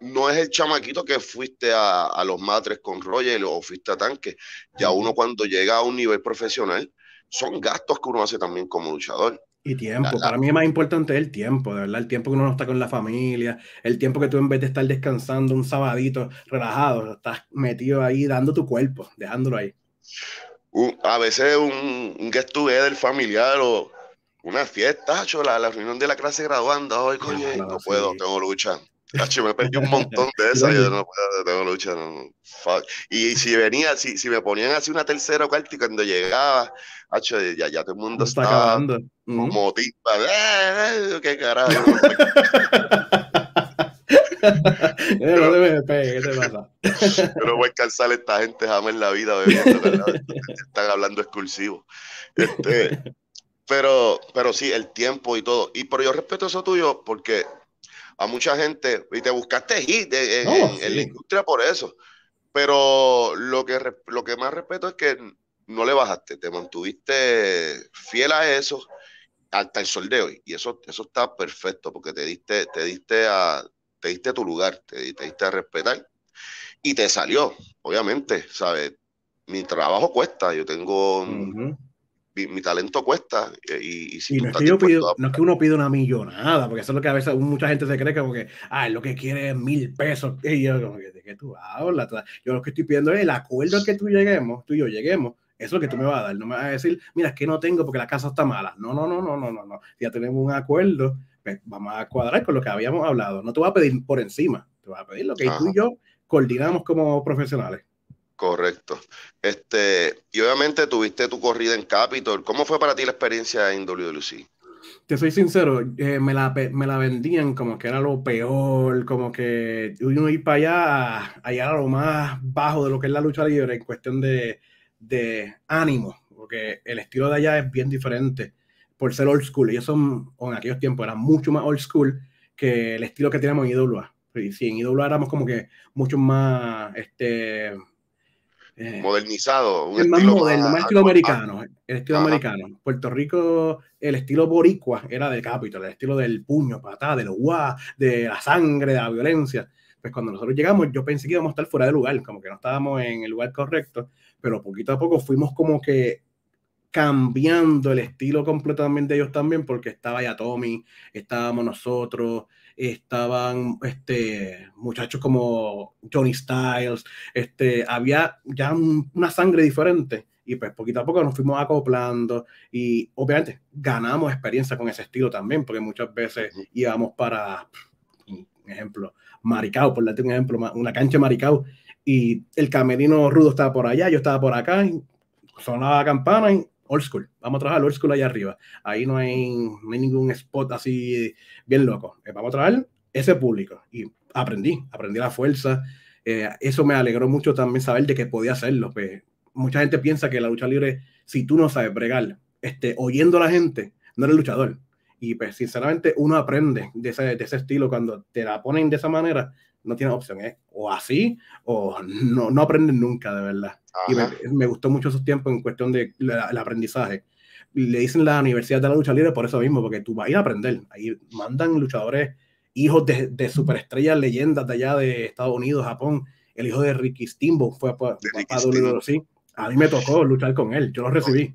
no es el chamaquito que fuiste a, los matres con Roger o fuiste a tanque. Ya uno cuando llega a un nivel profesional, son gastos que uno hace también como luchador. Y tiempo, para mí es más importante el tiempo, de verdad, el tiempo que uno no está con la familia, el tiempo que tú en vez de estar descansando un sabadito relajado, estás metido ahí dando tu cuerpo, dejándolo ahí a veces un, un get together familiar o una fiesta, la, la, reunión de la clase graduando, hoy coño, no, puedo, tengo lucha. Hacho, me perdí un montón de esas, yo no puedo, tengo lucha, fuck. Y si venía, si, si me ponían así una tercera o cuarta y cuando llegaba, hacho, ya, ya todo el mundo Está estaba acabando. como eh, eh, qué carajo. pero, no voy a alcanzar esta gente jamás en la vida están hablando exclusivo. Este, pero, pero sí, el tiempo y todo. Y pero yo respeto eso tuyo porque a mucha gente, y te buscaste hit en, la industria por eso. Pero lo que, lo que más respeto es que no le bajaste, te mantuviste fiel a eso hasta el sol de hoy. Y eso, eso está perfecto, porque te diste, te diste a, te diste tu lugar, te, diste a respetar y te salió, obviamente, ¿sabes? Mi trabajo cuesta, yo tengo... mi, talento cuesta eh, y, y si no, es que uno pide una millonada, porque eso es lo que a veces mucha gente se cree que porque, ah, lo que quiere mil pesos. Y yo, como, que tú hola Yo lo que estoy pidiendo es el acuerdo que tú lleguemos, tú y yo lleguemos, eso es lo que tú me vas a dar. No me vas a decir, mira, es que no tengo porque la casa está mala. No, no, no, no, no, no, no. Ya tenemos un acuerdo pues, vamos a cuadrar con lo que habíamos hablado. No te voy a pedir por encima, te voy a pedir lo que tú y yo coordinamos como profesionales. Correcto. Este, y obviamente tuviste tu corrida en Capitol. ¿Cómo fue para ti la experiencia en WLC? Te soy sincero, eh, me, la, vendían como que era lo peor, como que uno ir para allá, allá era lo más bajo de lo que es la lucha libre en cuestión de, de ánimo, porque el estilo de allá es bien diferente por ser old school. Ellos son, en aquellos tiempos, eran mucho más old school que el estilo que teníamos en IWA. Si en IWA éramos como que mucho más este, eh, modernizado. el más estilo más, americano. el estilo americano. Puerto Rico, el estilo boricua era de capital el estilo del puño, patada, del guá, de la sangre, de la violencia. Pues cuando nosotros llegamos, yo pensé que íbamos a estar fuera de lugar, como que no estábamos en el lugar correcto, pero poquito a poco fuimos como que cambiando el estilo completamente de ellos también, porque estaba ya Tommy, estábamos nosotros, estaban este, muchachos como Johnny Styles, este, había ya una sangre diferente y pues poquito a poco nos fuimos acoplando y obviamente ganamos experiencia con ese estilo también, porque muchas veces íbamos para, un ejemplo, Maricao, por darte un ejemplo, una cancha de Maricao y el camerino rudo estaba por allá, yo estaba por acá, y sonaba la campana y old school. Vamos a trabajar old school allá arriba. Ahí no hay, no ningún spot así bien loco. Eh, vamos a trabajar ese público. Y aprendí, aprendí la fuerza. Eh, eso me alegró mucho también saber de que podía hacerlo. Pues, mucha gente piensa que la lucha libre, si tú no sabes bregar, este, oyendo a la gente, no eres luchador. Y pues sinceramente uno aprende de ese, de ese estilo cuando te la ponen de esa manera, no tienes opción, ¿eh? o así, o no, no aprendes nunca, de verdad. Y me, gustó mucho esos tiempos en cuestión de el aprendizaje. Le dicen la Universidad de la Lucha Libre por eso mismo, porque tú vas a ir a aprender. Ahí mandan luchadores, hijos de, de superestrellas, leyendas de allá de Estados Unidos, Japón. El hijo de Ricky Steamboat fue a, a, A mí me tocó luchar con él, yo lo recibí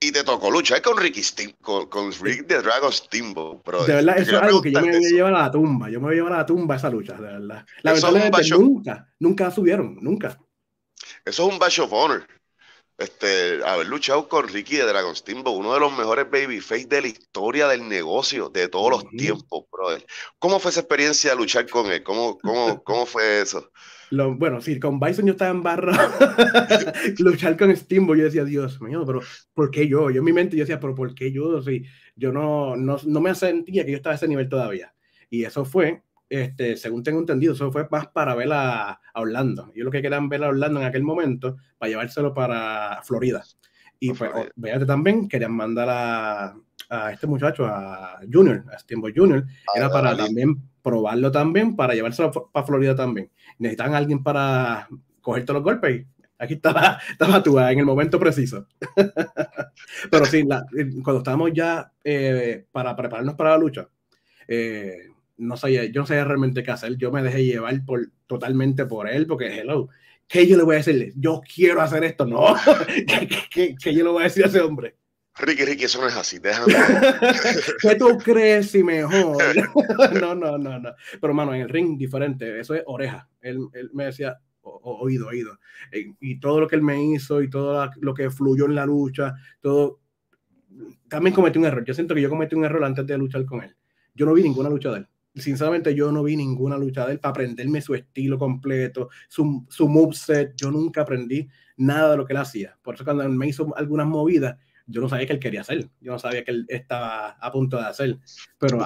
y te tocó luchar con Ricky Steam, con, con, Rick Dragon Steamboat, bro. De verdad, eso es algo que yo me voy a llevar a la tumba. Yo me voy a llevar a la tumba esa lucha, de verdad. La verdad es, que nunca, nunca subieron, nunca. Eso es un bash of honor. Este, haber luchado con Ricky de Dragon Steamboat, uno de los mejores babyface de la historia del negocio de todos los tiempos, brother. ¿Cómo fue esa experiencia de luchar con él? ¿Cómo, cómo, cómo fue eso? bueno, sí, con Bison yo estaba en barra, luchar con Steamboat, yo decía, Dios mío, pero ¿por qué yo? Yo en mi mente yo decía, pero ¿por qué yo? Si yo no, no, me sentía que yo estaba a ese nivel todavía. Y eso fue, este, según tengo entendido, eso fue más para ver a, Orlando. Yo lo que querían ver a Orlando en aquel momento, para llevárselo para Florida. Y pues, obviamente también querían mandar a, a este muchacho, a Junior, a Steamboat Junior, ah, era para también probarlo también, para llevárselo para Florida también. Necesitan alguien para coger todos los golpes. Aquí estaba, estaba tú en el momento preciso. Pero sí, cuando estábamos ya eh, para prepararnos para la lucha, eh, no sabía, yo no sabía realmente qué hacer. Yo me dejé llevar por, totalmente por él, porque hello, ¿qué yo le voy a decirle? Yo quiero hacer esto, no. que qué yo le voy a decir a ese hombre? Ricky, Ricky, eso no es así, déjame. ¿Qué tú crees y mejor? no, no, no, no. Pero, mano, en el ring, diferente. Eso es oreja. Él, él me decía, oído, oído. Eh, y, todo lo que él me hizo y todo lo que fluyó en la lucha, todo. También cometí un error. Yo siento que yo cometí un error antes de luchar con él. Yo no vi ninguna lucha de él. Sinceramente, yo no vi ninguna lucha de él para aprenderme su estilo completo, su, su moveset. Yo nunca aprendí nada de lo que él hacía. Por eso, cuando él me hizo algunas movidas, yo no sabía que él quería hacer, yo no sabía que él estaba a punto de hacer, pero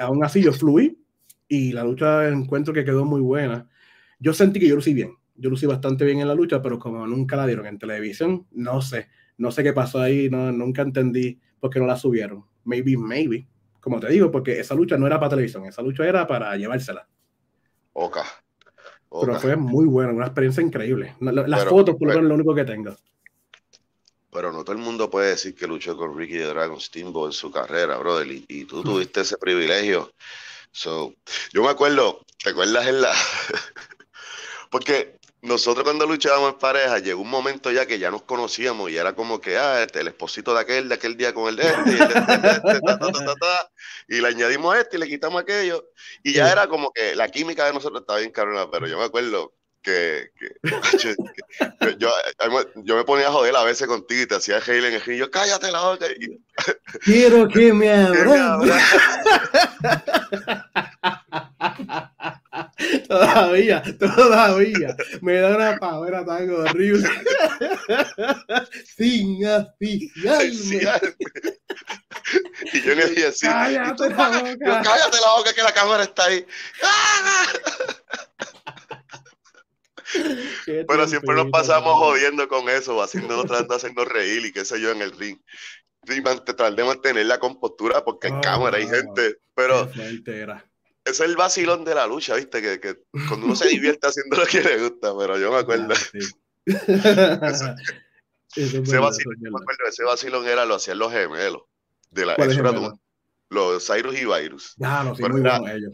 aún así, yo fluí y la lucha encuentro que quedó muy buena. Yo sentí que yo lucí bien, yo lucí bastante bien en la lucha, pero como nunca la dieron en televisión, no sé, no sé qué pasó ahí, no, nunca entendí por qué no la subieron. Maybe, maybe, como te digo, porque esa lucha no era para televisión, esa lucha era para llevársela. Pero fue muy buena, una experiencia increíble. Las fotos, por lo menos, lo único que tengo pero no todo el mundo puede decir que luchó con Ricky de Dragon Steamboat en su carrera, brother. Y, tú mm. tuviste ese privilegio. So, yo me acuerdo, ¿te acuerdas en la.? Porque nosotros cuando luchábamos en pareja, llegó un momento ya que ya nos conocíamos y era como que, ah, este, el esposito de aquel, de aquel día con el de este, y, le añadimos a este y le quitamos aquello. Y ya mm. era como que la química de nosotros estaba bien carona, pero yo me acuerdo que, yo, yo, me ponía a joder a veces contigo y te hacía jail en el río, yo cállate la boca. Quiero que me abra. todavía, todavía. Me da una pavera tan horrible. Sin asfixiarme. Y yo le decía así. Cállate, la boca. cállate la boca que la cámara está ahí. Pero siempre nos pasamos jodiendo con eso, haciendo, tratando de reír y qué sé yo en el ring. tratar de mantener la compostura porque en ah, cámara hay gente, pero es el vacilón de la lucha, ¿viste? Que, cuando uno se divierte haciendo lo que le gusta, pero yo me acuerdo. ese, vacilón, era lo hacían los gemelos. De la, los Cyrus y Virus. Ah, no, sí, pero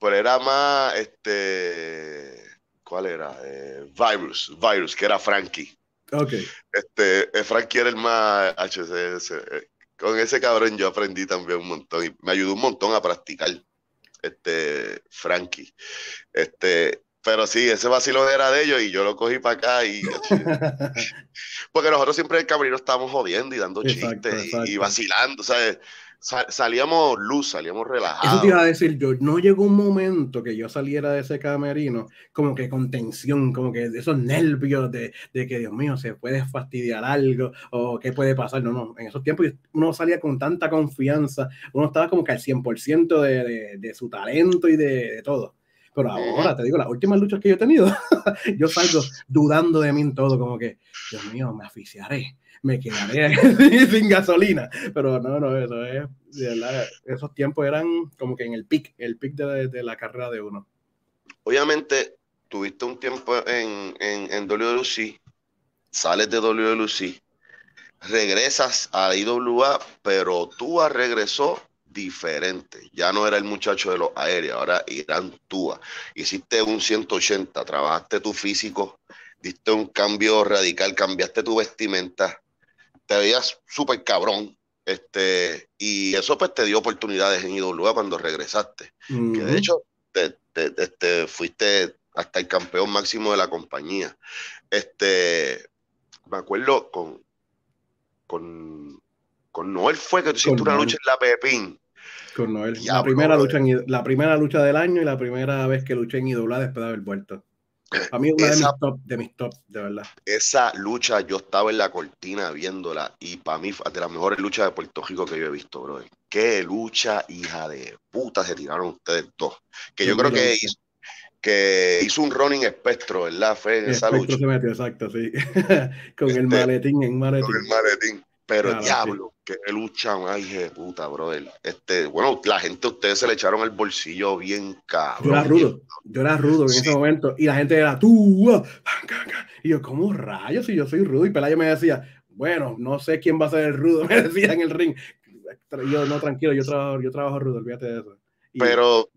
Pero era más, este ¿Cuál era? Eh, Virus, Virus, que era Frankie. Okay. Este, eh, Frankie era el más HCS. Eh, con ese cabrón yo aprendí también un montón y me ayudó un montón a practicar. Este, Frankie. Este, pero sí, ese vacilo era de ellos y yo lo cogí para acá y... Porque nosotros siempre en el no estábamos jodiendo y dando chistes y vacilando, ¿sabes? salíamos luz, salíamos relajados. Eso te iba a decir yo, no llegó un momento que yo saliera de ese camerino como que con tensión, como que de esos nervios de, de, que, Dios mío, se puede fastidiar algo o qué puede pasar. No, no, en esos tiempos uno salía con tanta confianza, uno estaba como que al 100% de, su talento y de, todo. Pero ahora, te digo, las últimas luchas que yo he tenido, yo salgo dudando de mí en todo, como que, Dios mío, me aficiaré me quedaré sin gasolina. Pero no, no, eso es, esos tiempos eran como que en el pic, el pic de, la carrera de uno. Obviamente, tuviste un tiempo en, en, WLC, sales de WLC, regresas a IWA, pero tú regresó diferente. Ya no era el muchacho de los aéreos, ahora Irán Tua. Hiciste un 180, trabajaste tu físico, diste un cambio radical, cambiaste tu vestimenta, te veías súper cabrón. Este, y eso pues te dio oportunidades en IWA cuando regresaste. Que de hecho, te, este, fuiste hasta el campeón máximo de la compañía. Este, me acuerdo con, con, Noel fue que tú hiciste una lucha en la Pepín. Con Noel. la primera, lucha la primera lucha del año y la primera vez que luché en IWA después de haber vuelto. Para mí una esa, de mis top, de verdad. Esa lucha, yo estaba en la cortina viéndola y para mí fue de las mejores luchas de Puerto Rico que yo he visto, bro. Qué lucha, hija de puta, se tiraron ustedes dos. Que yo creo que hizo, que hizo un running espectro, ¿verdad? en esa lucha. exacto, sí. Este, con el maletín en maletín. Con el maletín. Pero el diablo, que luchan. Ay, je puta, brother. Este, bueno, la gente, ustedes se le echaron el bolsillo bien cabrón. Yo era rudo, yo era rudo en ese momento. Y la gente era, tú, uh, ah, ah, ah, y yo, ¿cómo rayos? si yo soy rudo. Y Pelayo me decía, bueno, no sé quién va a ser el rudo, me decía en el ring. yo, no, tranquilo, yo trabajo, yo trabajo rudo, olvídate de eso pero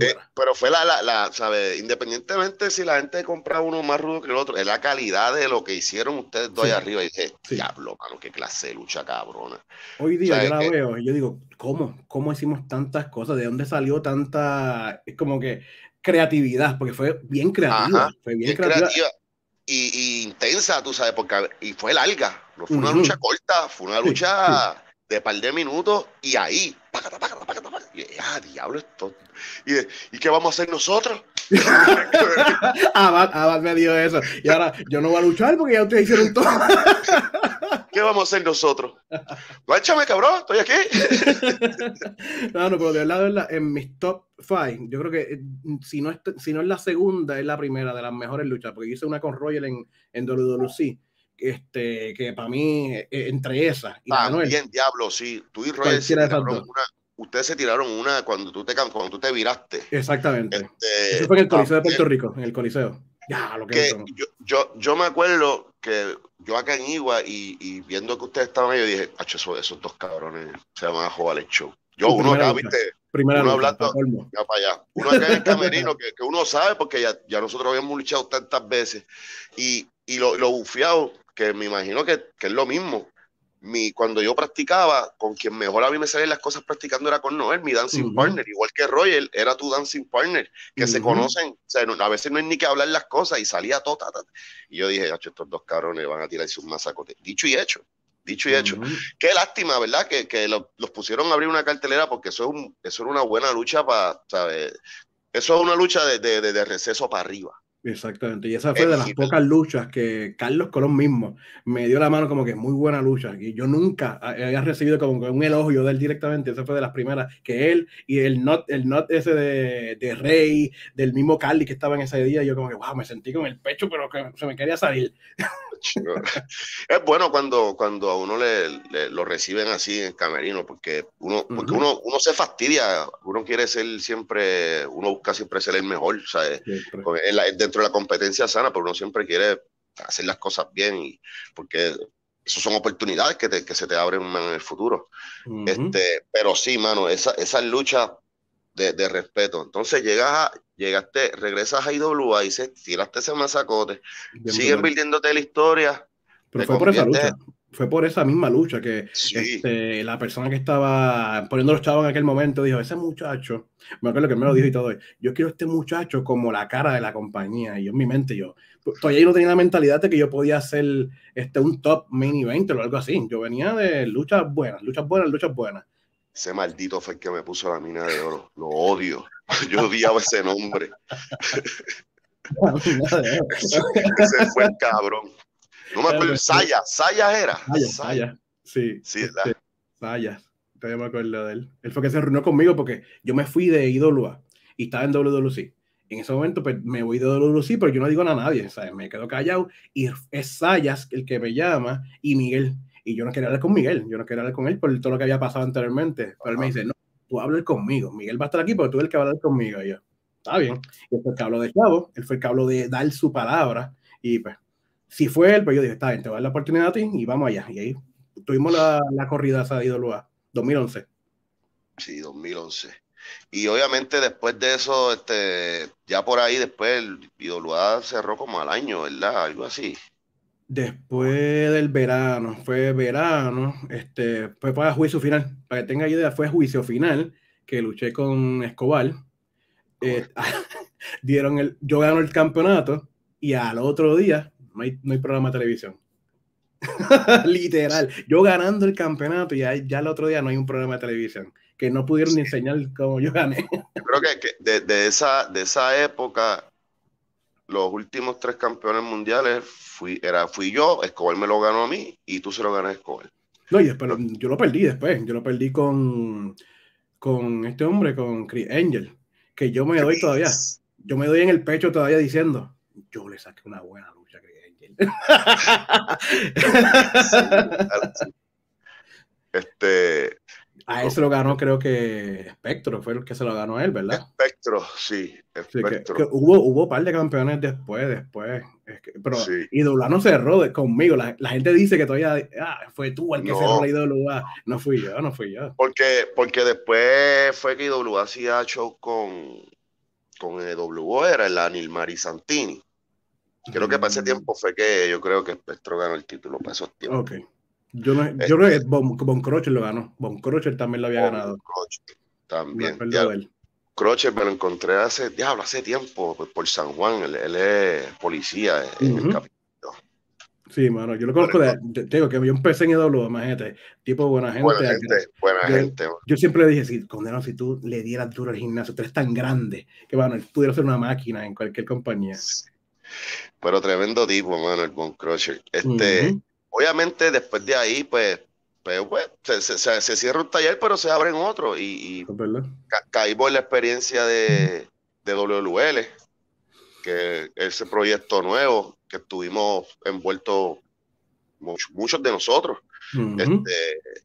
eh, pero fue la, la, Independientemente si la gente compra uno más rudo que el otro, es la calidad de lo que hicieron ustedes dos arriba. Y dije, diablo, mano, qué clase de lucha cabrona. Hoy día yo la veo y yo digo, ¿cómo? ¿Cómo hicimos tantas cosas? ¿De dónde salió tanta, como que creatividad? Porque fue bien creativa. fue bien, creativa. Y, intensa, tú sabes, porque y fue larga, no fue una lucha corta, fue una lucha de par de minutos y ahí, ah, diablo, esto. Y, qué vamos a hacer nosotros? Abad, ah, ah, me dio eso. Y ahora yo no voy a luchar porque ya ustedes hicieron todo. ¿Qué vamos a hacer nosotros? Guáchame, cabrón, estoy aquí. no, no, pero de verdad, lado en mis top 5, yo creo que eh, si no, es, si no es la segunda, es la primera de las mejores luchas, porque hice una con Royal en, en este, que para mí, eh, eh, entre esas. Y También, Manuel, Diablo, sí. Tú y Roger ustedes se tiraron una cuando tú te, cuando tú te viraste. Exactamente. Este, eso fue en el Coliseo de Puerto Rico, en el Coliseo. Ya, lo que, yo, yo, me acuerdo que yo acá en Igua y, y viendo que ustedes estaban ahí, yo dije, esos, dos cabrones se van a jugar el show. Yo, uno acá, viste, uno hablando, ya para allá. Uno acá en el camerino, que, que, uno sabe, porque ya, nosotros habíamos luchado tantas veces, y, y lo, lo bufiado que me imagino que, que es lo mismo. Mi, cuando yo practicaba, con quien mejor a mí me salían las cosas practicando era con Noel, mi dancing partner, igual que Royal era tu dancing partner, que se conocen, o sea, a veces no hay ni que hablar las cosas y salía todo. Y yo dije, estos dos cabrones van a tirar sus masacotes. Dicho y hecho, dicho y hecho. Qué lástima, ¿verdad? Que, que los pusieron a abrir una cartelera porque eso, es eso era una buena lucha para, ¿sabes? Eso es una lucha de, de, de receso para arriba. Exactamente, y esa fue eh, de las pues pocas luchas que Carlos Colón mismo me dio la mano como que es muy buena lucha, y yo nunca había recibido como un elogio de él directamente, esa fue de las primeras que él y el not, el not ese de, de Rey, del mismo Cali que estaba en ese día, yo como que wow, me sentí con el pecho, pero que se me quería salir. es bueno cuando, cuando a uno le, lo reciben así en camerino, porque uno, porque uno, uno se fastidia, uno quiere ser siempre, uno busca siempre ser el mejor, ¿sabes? dentro la competencia sana, pero uno siempre quiere hacer las cosas bien, y, porque eso son oportunidades que, que, se te abren en el futuro. este, pero sí, mano, esa, lucha de, respeto. Entonces llegas a, llegaste, regresas a IWA y se, tiraste ese masacote, siguen bien. la historia. Pero fue por fue por esa misma lucha que este, la persona que estaba poniendo los chavos en aquel momento dijo, ese muchacho, me acuerdo que me lo dijo y todo, yo quiero este muchacho como la cara de la compañía. Y yo en mi mente, yo pues, todavía no tenía la mentalidad de que yo podía ser este, un top mini 20 o algo así. Yo venía de luchas buenas, luchas buenas, luchas buenas. Ese maldito fue el que me puso la mina de oro. Lo odio. Yo odiaba ese nombre. ese fue el cabrón. No me acuerdo, Sayas, Sayas era. Sayas, sí. Sí, este, Sayas, todavía me acuerdo de él. Él fue que se reunió conmigo porque yo me fui de IWA y estaba en WWC. En ese momento pues, me voy de WWC, pero yo no digo nada a nadie, ¿sabes? Me quedo callado y es Sayas el que me llama y Miguel. Y yo no quería hablar con Miguel, yo no quería hablar con él por todo lo que había pasado anteriormente. Pero él me dice, no, tú hables conmigo. Miguel va a estar aquí porque tú eres el que va a hablar conmigo. Y yo, está bien. Y él fue el que habló de Chavo, él fue el que habló de dar su palabra. Y pues si fue él, pues yo dije, está bien, te voy a dar la oportunidad a ti y vamos allá. Y ahí tuvimos la, corrida esa de Idoloa, 2011. Sí, 2011. Y obviamente después de eso, este, ya por ahí después el Idoloa cerró como al año, ¿verdad? Algo así. Después del verano, fue verano, este, fue para juicio final, para que tenga idea, fue juicio final que luché con Escobar. Eh, dieron el, yo gano el campeonato y al otro día no hay, programa de televisión. Literal. Yo ganando el campeonato y ya, ya, el otro día no hay un programa de televisión. Que no pudieron ni enseñar cómo yo gané. creo que, de, esa, de esa época, los últimos tres campeones mundiales fui, era, fui yo, Escobar me lo ganó a mí y tú se lo ganas a Escobar. No, y yo lo perdí después. Yo lo perdí con, con este hombre, con Chris Angel, que yo me doy todavía. Yo me doy en el pecho todavía diciendo, yo le saqué una buena este. A eso lo ganó, creo que espectro fue el que se lo ganó a él, ¿verdad? Espectro, sí. Espectro. hubo, hubo un par de campeones después, después. pero sí. no cerró conmigo. La, gente dice que todavía ah, fue tú el que cerró la No fui yo, no fui yo. Porque, porque después fue que IWA hacía show con, con e w era el Anil Marisantini Creo que para ese mm. tiempo fue que yo creo que Spectro ganó el título para esos tiempos. Okay. Yo, creo que Von, bon Crocher lo ganó. Von Crocher también lo había ganado. también. Croche me lo encontré hace, diablo, hace tiempo, pues, por San Juan. Él, es policía en el capítulo. Sí, mano, yo lo conozco de, te digo que yo empecé en EW, imagínate, tipo buena gente. Buena gente, buena gente. Yo siempre le dije, si, condenado, si tú le dieras duro al gimnasio, tú eres tan grande que, bueno, él pudiera ser una máquina en cualquier compañía. Sí. Pero tremendo tipo, mano, el Bone Crusher. Este, Obviamente, después de ahí, pues, pues, pues se, cierra un taller, pero se abren otro. Y, y en la experiencia de, de WL, que ese proyecto nuevo que estuvimos envueltos muchos, de nosotros. este,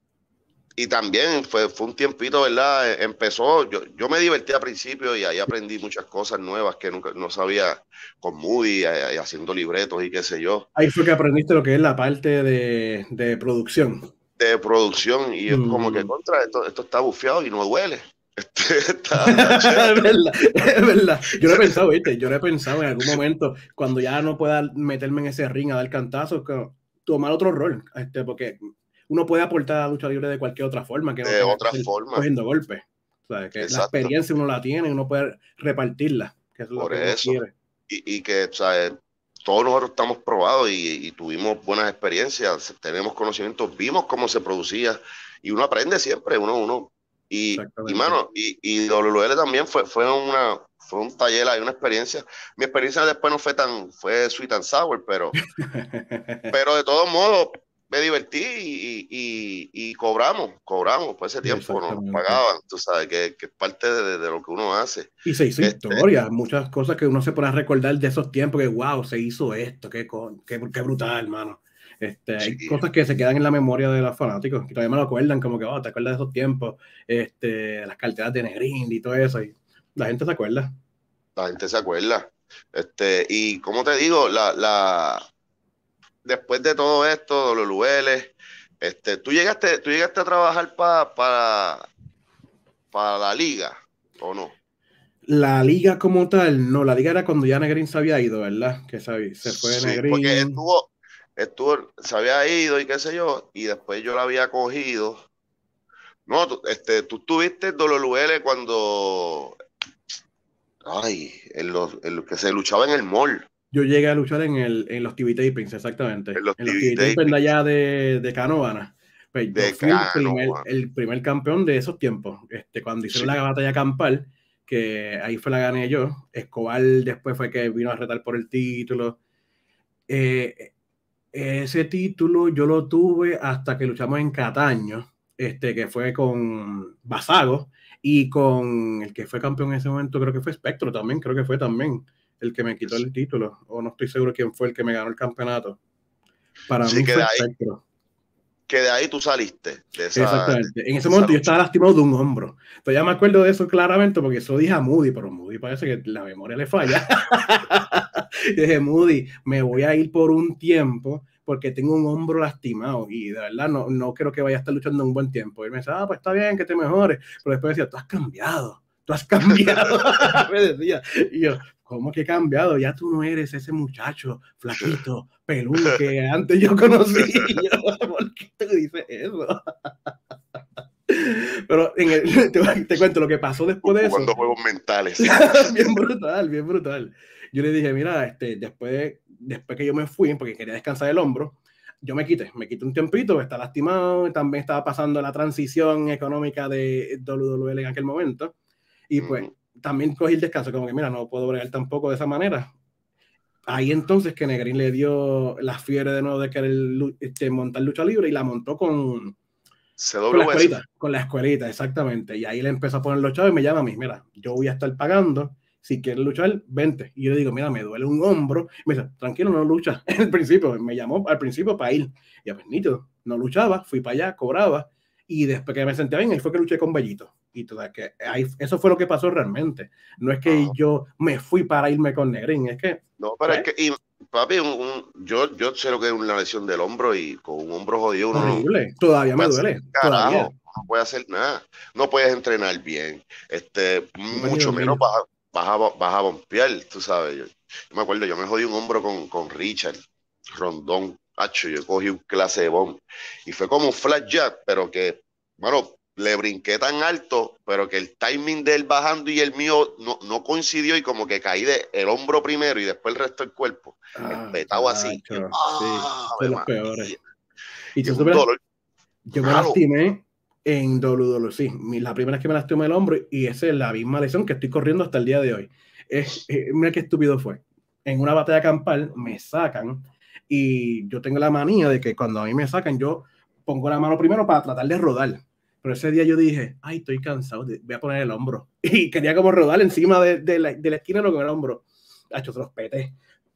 y también fue, fue un tiempito, ¿verdad? E, empezó, yo, yo me divertí al principio y ahí aprendí muchas cosas nuevas que nunca, no sabía con Moody y, eh, eh, haciendo libretos y qué sé yo. Ahí fue que aprendiste lo que es la parte de, de producción. De producción y como que mm. contra, esto, está bufeado y no duele. Este, es verdad, Yo lo he pensado, ¿viste? Yo lo he pensado en algún momento, cuando ya no pueda meterme en ese ring a dar cantazos, tomar otro rol, este, porque uno puede aportar a lucha libre de cualquier otra forma. Que de no otra forma. Cogiendo golpes. O que la experiencia uno la tiene y uno puede repartirla. Por eso. Y, que, o sea, eh, todos nosotros estamos probados y, tuvimos buenas experiencias, tenemos conocimientos, vimos cómo se producía y uno aprende siempre, uno, uno. Y, y mano, y, y WL también fue, fue, una, fue un taller, hay una experiencia. Mi experiencia después no fue tan, fue sweet and sour, pero, pero de todos modos, me divertí y, y, cobramos, cobramos por pues, ese tiempo, nos pagaban, tú sabes, que, que es parte de, de, lo que uno hace. Y se hizo este historia, muchas cosas que uno se podrá recordar de esos tiempos, que wow, se hizo esto, qué, qué, qué brutal, hermano. Este, Hay cosas que se quedan en la memoria de los fanáticos, que todavía me lo acuerdan, como que, oh, te acuerdas de esos tiempos, este, las carteras de Negrín y todo eso, y la gente se acuerda. La gente se acuerda. Este, y como te digo, la, la después de todo esto, WL, este, tú llegaste, tú llegaste a trabajar para para para la liga, ¿o no? La liga como tal, no, la liga era cuando ya Negrín se había ido, ¿verdad? Que se, fue sí, Porque estuvo, estuvo, se había ido y qué sé yo, y después yo la había cogido. No, tú, este, tú tuviste cuando. Ay, en los, que se luchaba en el mol yo llegué a luchar en, el, en los TV tapings, exactamente. En los, TV, de allá de, Canovana. Pues, yo fui el, primer, campeón de esos tiempos. Este, cuando hicieron la batalla campal, que ahí fue la gané yo. Escobar después fue que vino a retar por el título. Eh, ese título yo lo tuve hasta que luchamos en Cataño, este, que fue con Basago y con el que fue campeón en ese momento, creo que fue Spectro también, creo que fue también el que me quitó el título, o no estoy seguro quién fue el que me ganó el campeonato. Para mí que fue de ahí, que de ahí tú saliste. Exactamente. En ese momento yo estaba lastimado de un hombro. Entonces ya me acuerdo de eso claramente porque eso dije a Moody, pero Moody parece que la memoria le falla. dije, Moody, me voy a ir por un tiempo porque tengo un hombro lastimado y de verdad no, no creo que vaya a estar luchando un buen tiempo. Y me decía, ah, pues está bien, que te mejores. Pero después decía, tú has cambiado, tú has cambiado. me decía, y yo, ¿cómo que he cambiado? Ya tú no eres ese muchacho flaquito, peludo que antes yo conocí. ¿Por qué tú dices eso? Pero te, cuento lo que pasó después de eso. Cuando juegos mentales. bien brutal, bien brutal. Yo le dije, mira, este, después, después que yo me fui, porque quería descansar el hombro, yo me quité, me quité un tiempito, está lastimado, también estaba pasando la transición económica de WWE en aquel momento. Y pues también cogí el descanso, como que mira, no puedo bregar tampoco de esa manera. Ahí entonces que Negrín le dio la fiebre de nuevo de querer este, montar lucha libre y la montó con, con la, escuelita, con la escuelita, exactamente. Y ahí le empezó a poner los chavos y me llama a mí, mira, yo voy a estar pagando, si quieres luchar, vente. Y yo le digo, mira, me duele un hombro. me dice, tranquilo, no lucha. En el principio, me llamó al principio para ir. Y a pues, no luchaba, fui para allá, cobraba. Y después que me senté bien, ahí fue que luché con Bellito y toda que ahí, eso fue lo que pasó realmente. No es que yo me fui para irme con Negrín, es que. No, pero es que, y, papi, yo, yo sé lo que es una lesión del hombro y con un hombro jodido. Horrible, no, todavía me duele. Carajo, todavía. no puedes hacer nada, no puedes entrenar bien, este, mucho menos vas, a, bompear, tú sabes. Yo, me acuerdo, yo me jodí un hombro con, con Richard Rondón. Hacho, yo cogí un clase de bomb y fue como un flat jab, pero que, bueno, le brinqué tan alto, pero que el timing de él bajando y el mío no, coincidió y como que caí de el hombro primero y después el resto del cuerpo. Ah, petado así. Ah, y, yo yo me lastimé en dolor e. Sí, la primera vez que me lastimé el hombro y esa es la misma lesión que estoy corriendo hasta el día de hoy. Es, mira qué estúpido fue. En una batalla campal me sacan y yo tengo la manía de que cuando a mí me sacan yo pongo la mano primero para tratar de rodar pero ese día yo dije, ay, estoy cansado, voy a poner el hombro. Y quería como rodar encima de, la, de la, esquina con el hombro. Ha hecho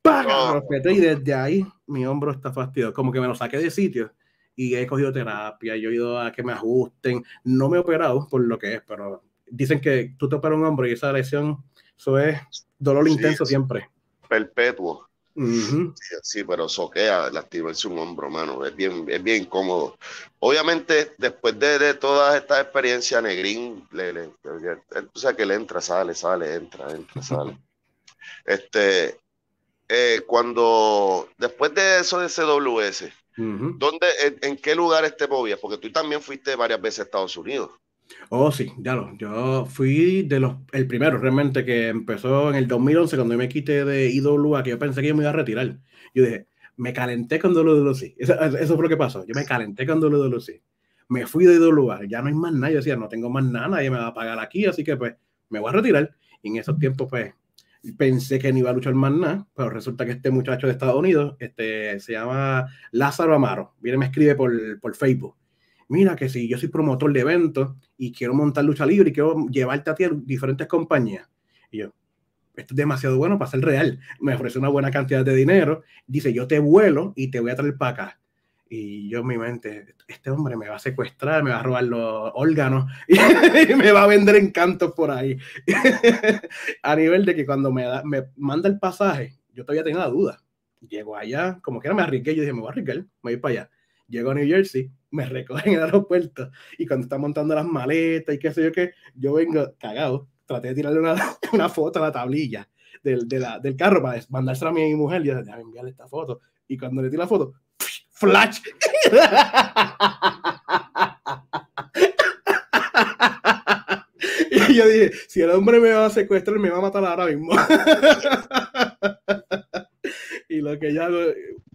¡Paga! y desde ahí mi hombro está fastidio, Como que me lo saqué de sitio y he cogido terapia, yo he ido a que me ajusten. No me he operado por lo que es, pero dicen que tú te operas un hombro y esa lesión, eso es dolor intenso siempre. Perpetuo. Sí, pero soquea es un hombro, mano. Es bien, es bien incómodo. Obviamente, después de, de todas estas experiencias, Negrín, le, o sea, que le entra, sale, sale, entra, entra, sale. este, eh, cuando, después de eso de CWS, en, qué lugar este movías? Porque tú también fuiste varias veces a Estados Unidos. Oh, sí, ya lo. Yo fui de los, el primero realmente que empezó en el 2011 cuando me quité de IWA, que yo pensé que yo me iba a retirar. Yo dije, me calenté con lo Eso, eso fue lo que pasó. Yo me calenté con sí. Me fui de IWA. Ya no hay más nada. Yo decía, no tengo más nada. Nadie me va a pagar aquí. Así que, pues, me voy a retirar. Y en esos tiempos, pues, pensé que no iba a luchar más nada. Pero resulta que este muchacho de Estados Unidos este, se llama Lázaro Amaro. Viene, me escribe por Facebook mira que si yo soy promotor de eventos y quiero montar lucha libre y quiero llevarte a ti a diferentes compañías. Y yo, esto es demasiado bueno para ser real. Me ofrece una buena cantidad de dinero. Dice, yo te vuelo y te voy a traer para acá. Y yo en mi mente, este hombre me va a secuestrar, me va a robar los órganos y me va a vender encantos por ahí. a nivel de que cuando me, me manda el pasaje, yo todavía tenía la duda. Llego allá, como que era me arriesgué, yo dije, me voy a arriesgar, me voy para allá. Llego a New Jersey, me recogen en el aeropuerto y cuando están montando las maletas y qué sé yo qué, yo vengo cagado, traté de tirarle una, foto a la tablilla del, del carro para mandársela a mi mujer y yo, enviarle esta foto. Y cuando le tiro la foto, flash. y yo dije, si el hombre me va a secuestrar, me va a matar ahora mismo. Y lo que ya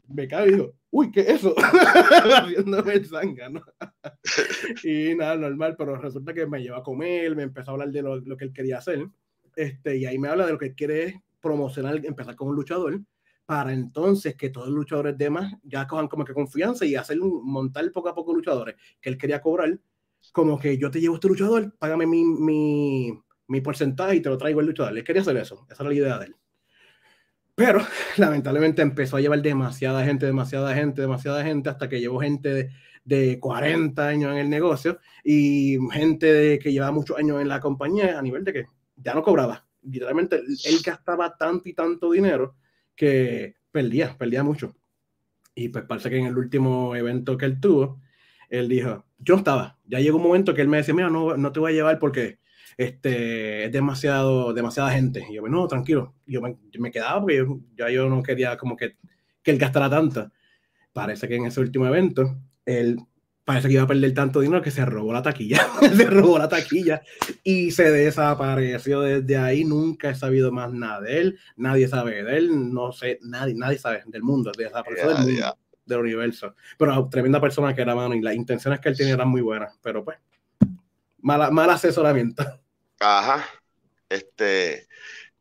me cae y dijo, uy, ¿qué es eso? Haciéndome el zanga, ¿no? y nada, normal, pero resulta que me lleva a comer, me empezó a hablar de lo, que él quería hacer, este, y ahí me habla de lo que quiere promocionar, empezar con un luchador, para entonces que todos los luchadores demás ya cojan como que confianza y hacer un montar poco a poco luchadores que él quería cobrar, como que yo te llevo este luchador, págame mi, mi, mi porcentaje y te lo traigo el luchador. Él quería hacer eso, esa era la idea de él. Pero lamentablemente empezó a llevar demasiada gente, demasiada gente, demasiada gente, hasta que llevó gente de, 40 años en el negocio y gente que llevaba muchos años en la compañía a nivel de que ya no cobraba. Literalmente él gastaba tanto y tanto dinero que perdía, perdía mucho. Y pues parece que en el último evento que él tuvo, él dijo, yo estaba, ya llegó un momento que él me decía, mira, no, no te voy a llevar porque este, es demasiado, demasiada gente. Y yo, pues no, tranquilo. Yo me, quedaba porque yo, ya yo no quería como que, que él gastara tanto. Parece que en ese último evento, él parece que iba a perder tanto dinero que se robó la taquilla. se robó la taquilla y se desapareció desde ahí. Nunca he sabido más nada de él. Nadie sabe de él. No sé, nadie, nadie sabe del mundo. Desapareció esa del del universo. Pero tremenda persona que era, mano. Y las intenciones que él tenía eran muy buenas. Pero pues, mala, mal asesoramiento. Ajá. Este,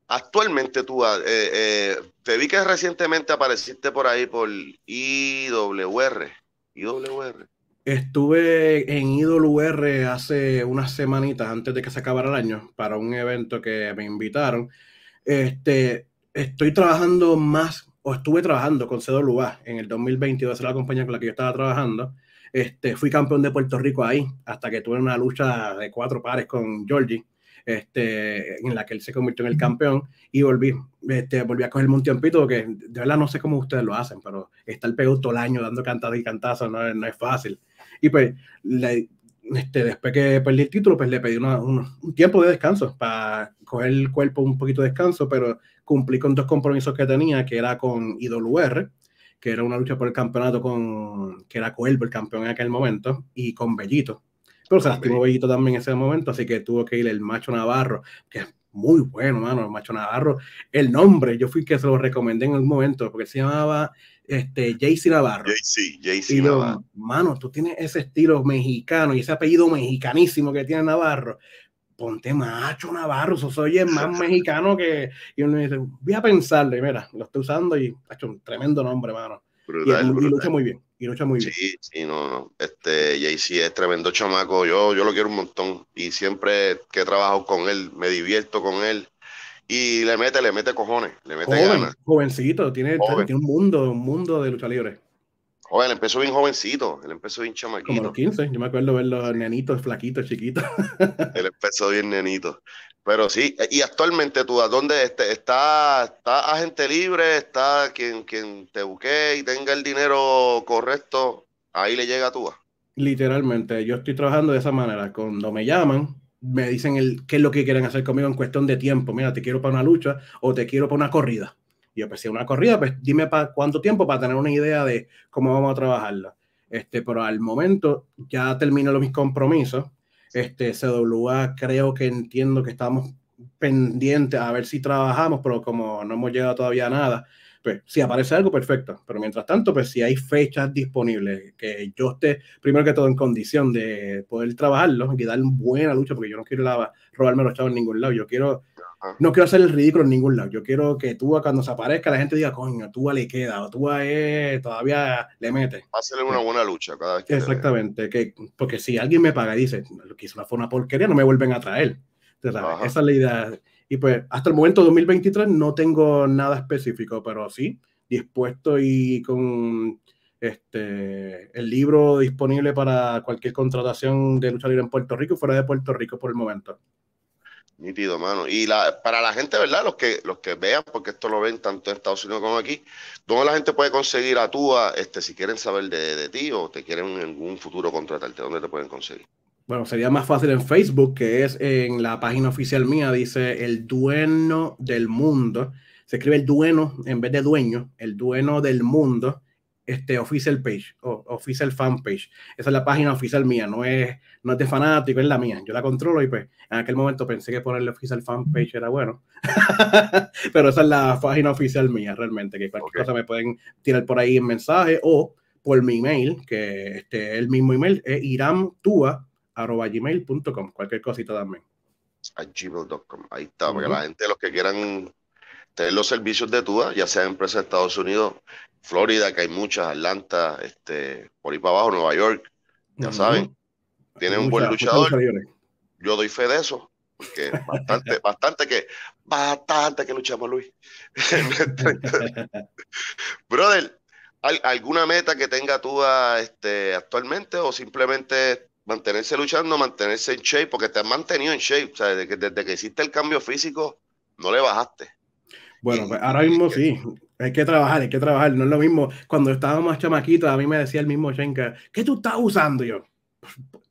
actualmente tú, eh, eh, te vi que recientemente apareciste por ahí por IWR. IWR. Estuve en IWR hace unas semanitas antes de que se acabara el año para un evento que me invitaron. Este, estoy trabajando más, o estuve trabajando con CWA en el 2022, es la compañía con la que yo estaba trabajando. Este, fui campeón de Puerto Rico ahí, hasta que tuve una lucha de cuatro pares con Georgie, este, en la que él se convirtió en el campeón, y volví, este, volví a cogerme un tiempito, que de verdad no sé cómo ustedes lo hacen, pero estar pegado todo el año dando cantada y cantazos no, es fácil. Y pues, este, después que perdí el título, pues le pedí un, tiempo de descanso para coger el cuerpo un poquito de descanso, pero cumplí con dos compromisos que tenía, que era con IWR que era una lucha por el campeonato con, que era Cuervo el campeón en aquel momento, y con Bellito. Pero se ah, lastimó Bellito también en ese momento, así que tuvo que ir el Macho Navarro, que es muy bueno, mano, el Macho Navarro. El nombre, yo fui que se lo recomendé en algún momento, porque se llamaba este, JC Navarro. JC, JC Navarro. Mano, tú tienes ese estilo mexicano y ese apellido mexicanísimo que tiene Navarro ponte macho Navarro, eso el más mexicano que. Y uno dice, voy a pensarle, mira, lo estoy usando y ha hecho un tremendo nombre, mano. y, lucha muy bien, y lucha muy bien. Sí, sí, no, no. Este, JC es tremendo chamaco, yo, yo lo quiero un montón. Y siempre que trabajo con él, me divierto con él. Y le mete, le mete cojones, le mete Joven, ganas. Jovencito, tiene, tiene un mundo, un mundo de lucha libre. Joder, él empezó bien jovencito, el empezó bien chamaquito. Como los 15, yo me acuerdo los nenitos, flaquitos, chiquitos. El empezó bien nenito. Pero sí, y actualmente tú, ¿a dónde este, está, está agente libre? ¿Está quien, quien te busque y tenga el dinero correcto? Ahí le llega a tú. Literalmente, yo estoy trabajando de esa manera. Cuando me llaman, me dicen el, qué es lo que quieren hacer conmigo en cuestión de tiempo. Mira, te quiero para una lucha o te quiero para una corrida. Y yo, pues si una corrida, pues dime para cuánto tiempo para tener una idea de cómo vamos a trabajarla. Este, pero al momento ya termino los, mis compromisos. Este, CWA creo que entiendo que estamos pendientes a ver si trabajamos, pero como no hemos llegado todavía a nada, pues si aparece algo, perfecto. Pero mientras tanto, pues si hay fechas disponibles, que yo esté primero que todo en condición de poder trabajarlo, y dar buena lucha, porque yo no quiero la, robarme los chavos en ningún lado. Yo quiero no quiero hacer el ridículo en ningún lado. Yo quiero que tú, cuando se aparezca la gente diga, coño, tú le queda, o Tua eh, todavía le mete. Hacerle una buena lucha cada vez que Exactamente, que, porque si alguien me paga y dice, lo que hizo una, fue una porquería, no me vuelven a traer. Esa es la idea. Y pues hasta el momento 2023 no tengo nada específico, pero sí, dispuesto y con este, el libro disponible para cualquier contratación de lucha libre en Puerto Rico y fuera de Puerto Rico por el momento. Nítido, mano. Y la, para la gente, ¿verdad? Los que, los que vean, porque esto lo ven tanto en Estados Unidos como aquí, ¿dónde la gente puede conseguir a Tua este, si quieren saber de, de ti o te quieren en algún futuro contratarte? ¿Dónde te pueden conseguir? Bueno, sería más fácil en Facebook, que es en la página oficial mía, dice El Dueno del Mundo. Se escribe el dueño en vez de dueño, el dueno del mundo este, official page o official fan page. Esa es la página oficial mía, no es, no es de fanático, es la mía. Yo la controlo y pues en aquel momento pensé que ponerle official fan page era bueno. Pero esa es la página oficial mía realmente, que cualquier cosa me pueden tirar por ahí en mensaje o por mi email, que este, el mismo email es iramtua.gmail.com, cualquier cosita también. A gmail.com, ahí está, Porque la gente, los que quieran tener los servicios de TUA, ya sea empresa de Estados Unidos, Florida, que hay muchas, Atlanta, este, por ahí para abajo, Nueva York, ya saben. Tiene un buen luchador. Yo doy fe de eso, porque bastante, bastante que, bastante que luchamos, Luis. Brother, ¿alguna meta que tenga tú ah, este, actualmente o simplemente mantenerse luchando, mantenerse en shape? Porque te has mantenido en shape, o sea, desde, desde que hiciste el cambio físico, no le bajaste. Bueno, pues ahora mismo sí. Hay que trabajar, hay que trabajar. No es lo mismo. Cuando estaba más a mí me decía el mismo Shenka, ¿qué tú estás usando? yo,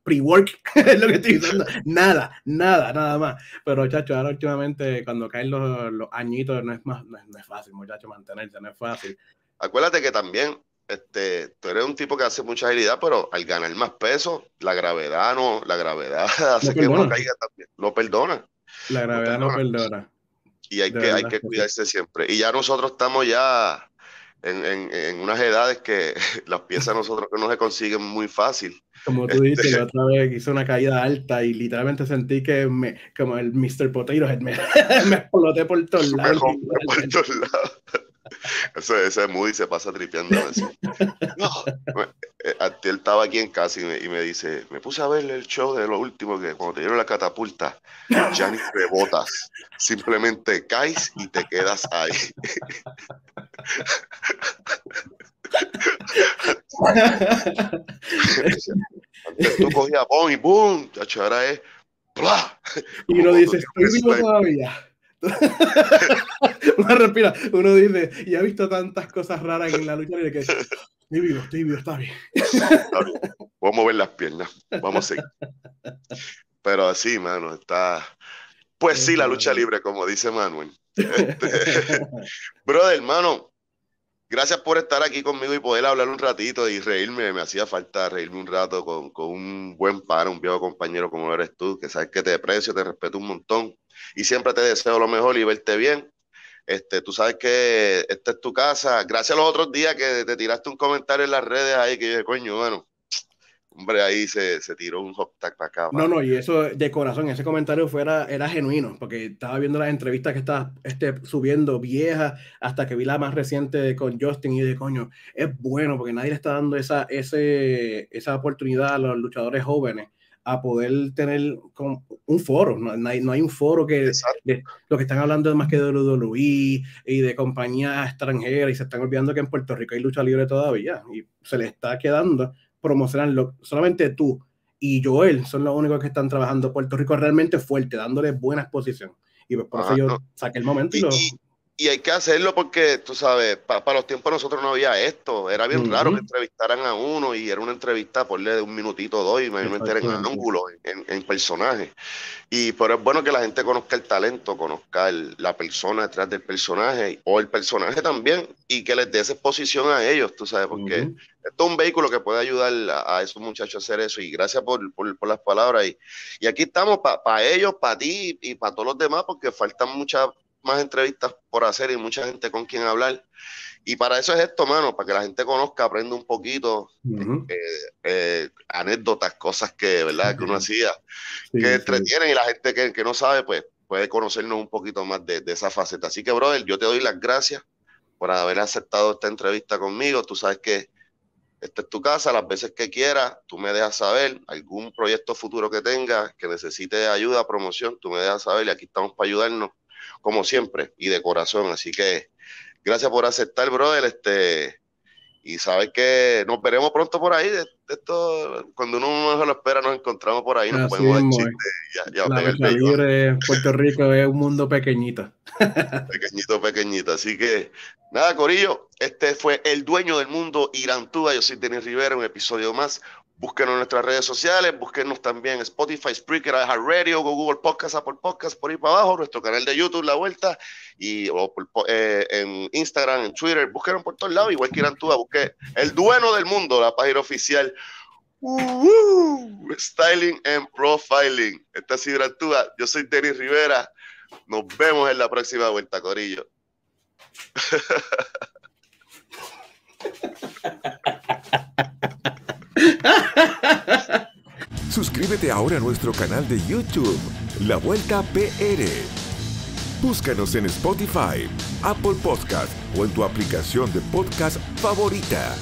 pre-work, es lo que estoy usando. Nada, nada, nada más. Pero, chacho, ahora últimamente, cuando caen los, añitos, no es, más, no es, fácil, muchacho, mantenerse, no es fácil. Acuérdate que también este, tú eres un tipo que hace mucha agilidad, pero al ganar más peso, la gravedad no, la gravedad hace que uno caiga también. No perdona. La gravedad No perdona y hay, que, hay que cuidarse siempre. Y ya nosotros estamos ya en, en, en unas edades que las piezas nosotros no se consiguen muy fácil. Como tú este, dices, la otra vez hice una caída alta y literalmente sentí que me, como el Mr. Potato me, me exploté por todos lados. Me por todos lados. ese, ese Moody se pasa tripeando. No, No, eh, él estaba aquí en casa y me, dice, me puse a ver el show de lo último que cuando te dieron la catapulta, ya ni rebotas, simplemente caes y te quedas ahí. tú cogías boom y boom, ahora es bla. Y no dices, estoy vivo todavía. uno respira, uno dice, y ha visto tantas cosas raras en la lucha libre que estoy vivo, estoy vivo, está bien. vamos a mover las piernas, vamos a seguir. Pero así, mano, está... Pues sí, la lucha libre, como dice Manuel. Este, brother, hermano, gracias por estar aquí conmigo y poder hablar un ratito y reírme. Me hacía falta reírme un rato con, un buen par, un viejo compañero como eres tú, que sabes que te aprecio, te respeto un montón y siempre te deseo lo mejor y verte bien. Este, tú sabes que esta es tu casa. Gracias a los otros días que te tiraste un comentario en las redes ahí que yo dije, coño, bueno, hombre, ahí se, se tiró un hot tag para acá. No, no, y eso de corazón, ese comentario fuera, era genuino, porque estaba viendo las entrevistas que estaba este, subiendo viejas, hasta que vi la más reciente con Justin y de coño, es bueno porque nadie le está dando esa, ese, esa oportunidad a los luchadores jóvenes a poder tener un foro. No, hay, un foro que lo que están hablando es más que de Luis e y de compañías extranjeras y se están olvidando que en Puerto Rico hay lucha libre todavía y se le está quedando promocionarlo. Solamente tú y Joel son los únicos que están trabajando Puerto Rico realmente fuerte, dándole buena exposición. Y pues por eso yo saqué el momento y, lo y hay que hacerlo porque, tú sabes, para los tiempos nosotros no había esto. Era bien raro que entrevistaran a uno y era una entrevista por de un minutito o dos y me meter en ángulo, en, personaje. Y, pero es bueno que la gente conozca el talento, conozca la persona detrás del personaje o el personaje también y que les dé esa exposición a ellos, tú sabes, porque esto es un vehículo que puede ayudar a, esos muchachos a hacer eso. Y gracias por, por, las palabras. Y, y aquí estamos para ellos, para ti y para todos los demás, porque faltan muchas más entrevistas por hacer y mucha gente con quien hablar. Y para eso es esto, mano, para que la gente conozca, aprenda un poquito, eh, eh, anécdotas, cosas que, ¿verdad? que uno hacía, que entretienen y la gente que, que, no sabe, pues puede conocernos un poquito más de, de, esa faceta. Así que, brother, yo te doy las gracias por haber aceptado esta entrevista conmigo. Tú sabes que esta es tu casa, las veces que quieras, tú me dejas saber algún proyecto futuro que tengas, que necesite ayuda, promoción, tú me dejas saber y aquí estamos para ayudarnos como siempre, y de corazón. Así que gracias por aceptar, brother. Este, y sabes que nos veremos pronto por ahí. De, esto, cuando uno no lo espera, nos encontramos por ahí, nos podemos la Puerto Rico es un mundo pequeñito. pequeñito, pequeñito. Así que, nada, Corillo, este fue El Dueño del Mundo, Irantúa. Yo soy Denis Rivera, un episodio más. Búsquenos en nuestras redes sociales, búsquenos también Spotify, Spreaker, Radio, Google Podcast, Apple Podcast, por ahí para abajo, nuestro canal de YouTube, La Vuelta, y eh, en Instagram, en Twitter, búsquenos por todos lados, igual que Irán busquen El Dueno del Mundo, la página oficial. Uh, styling and Profiling. Esta es Irán yo soy Denis Rivera, nos vemos en la próxima Vuelta, Corillo. Suscríbete ahora a nuestro canal de YouTube, La Vuelta PR. Búscanos en Spotify, Apple Podcast o en tu aplicación de podcast favorita.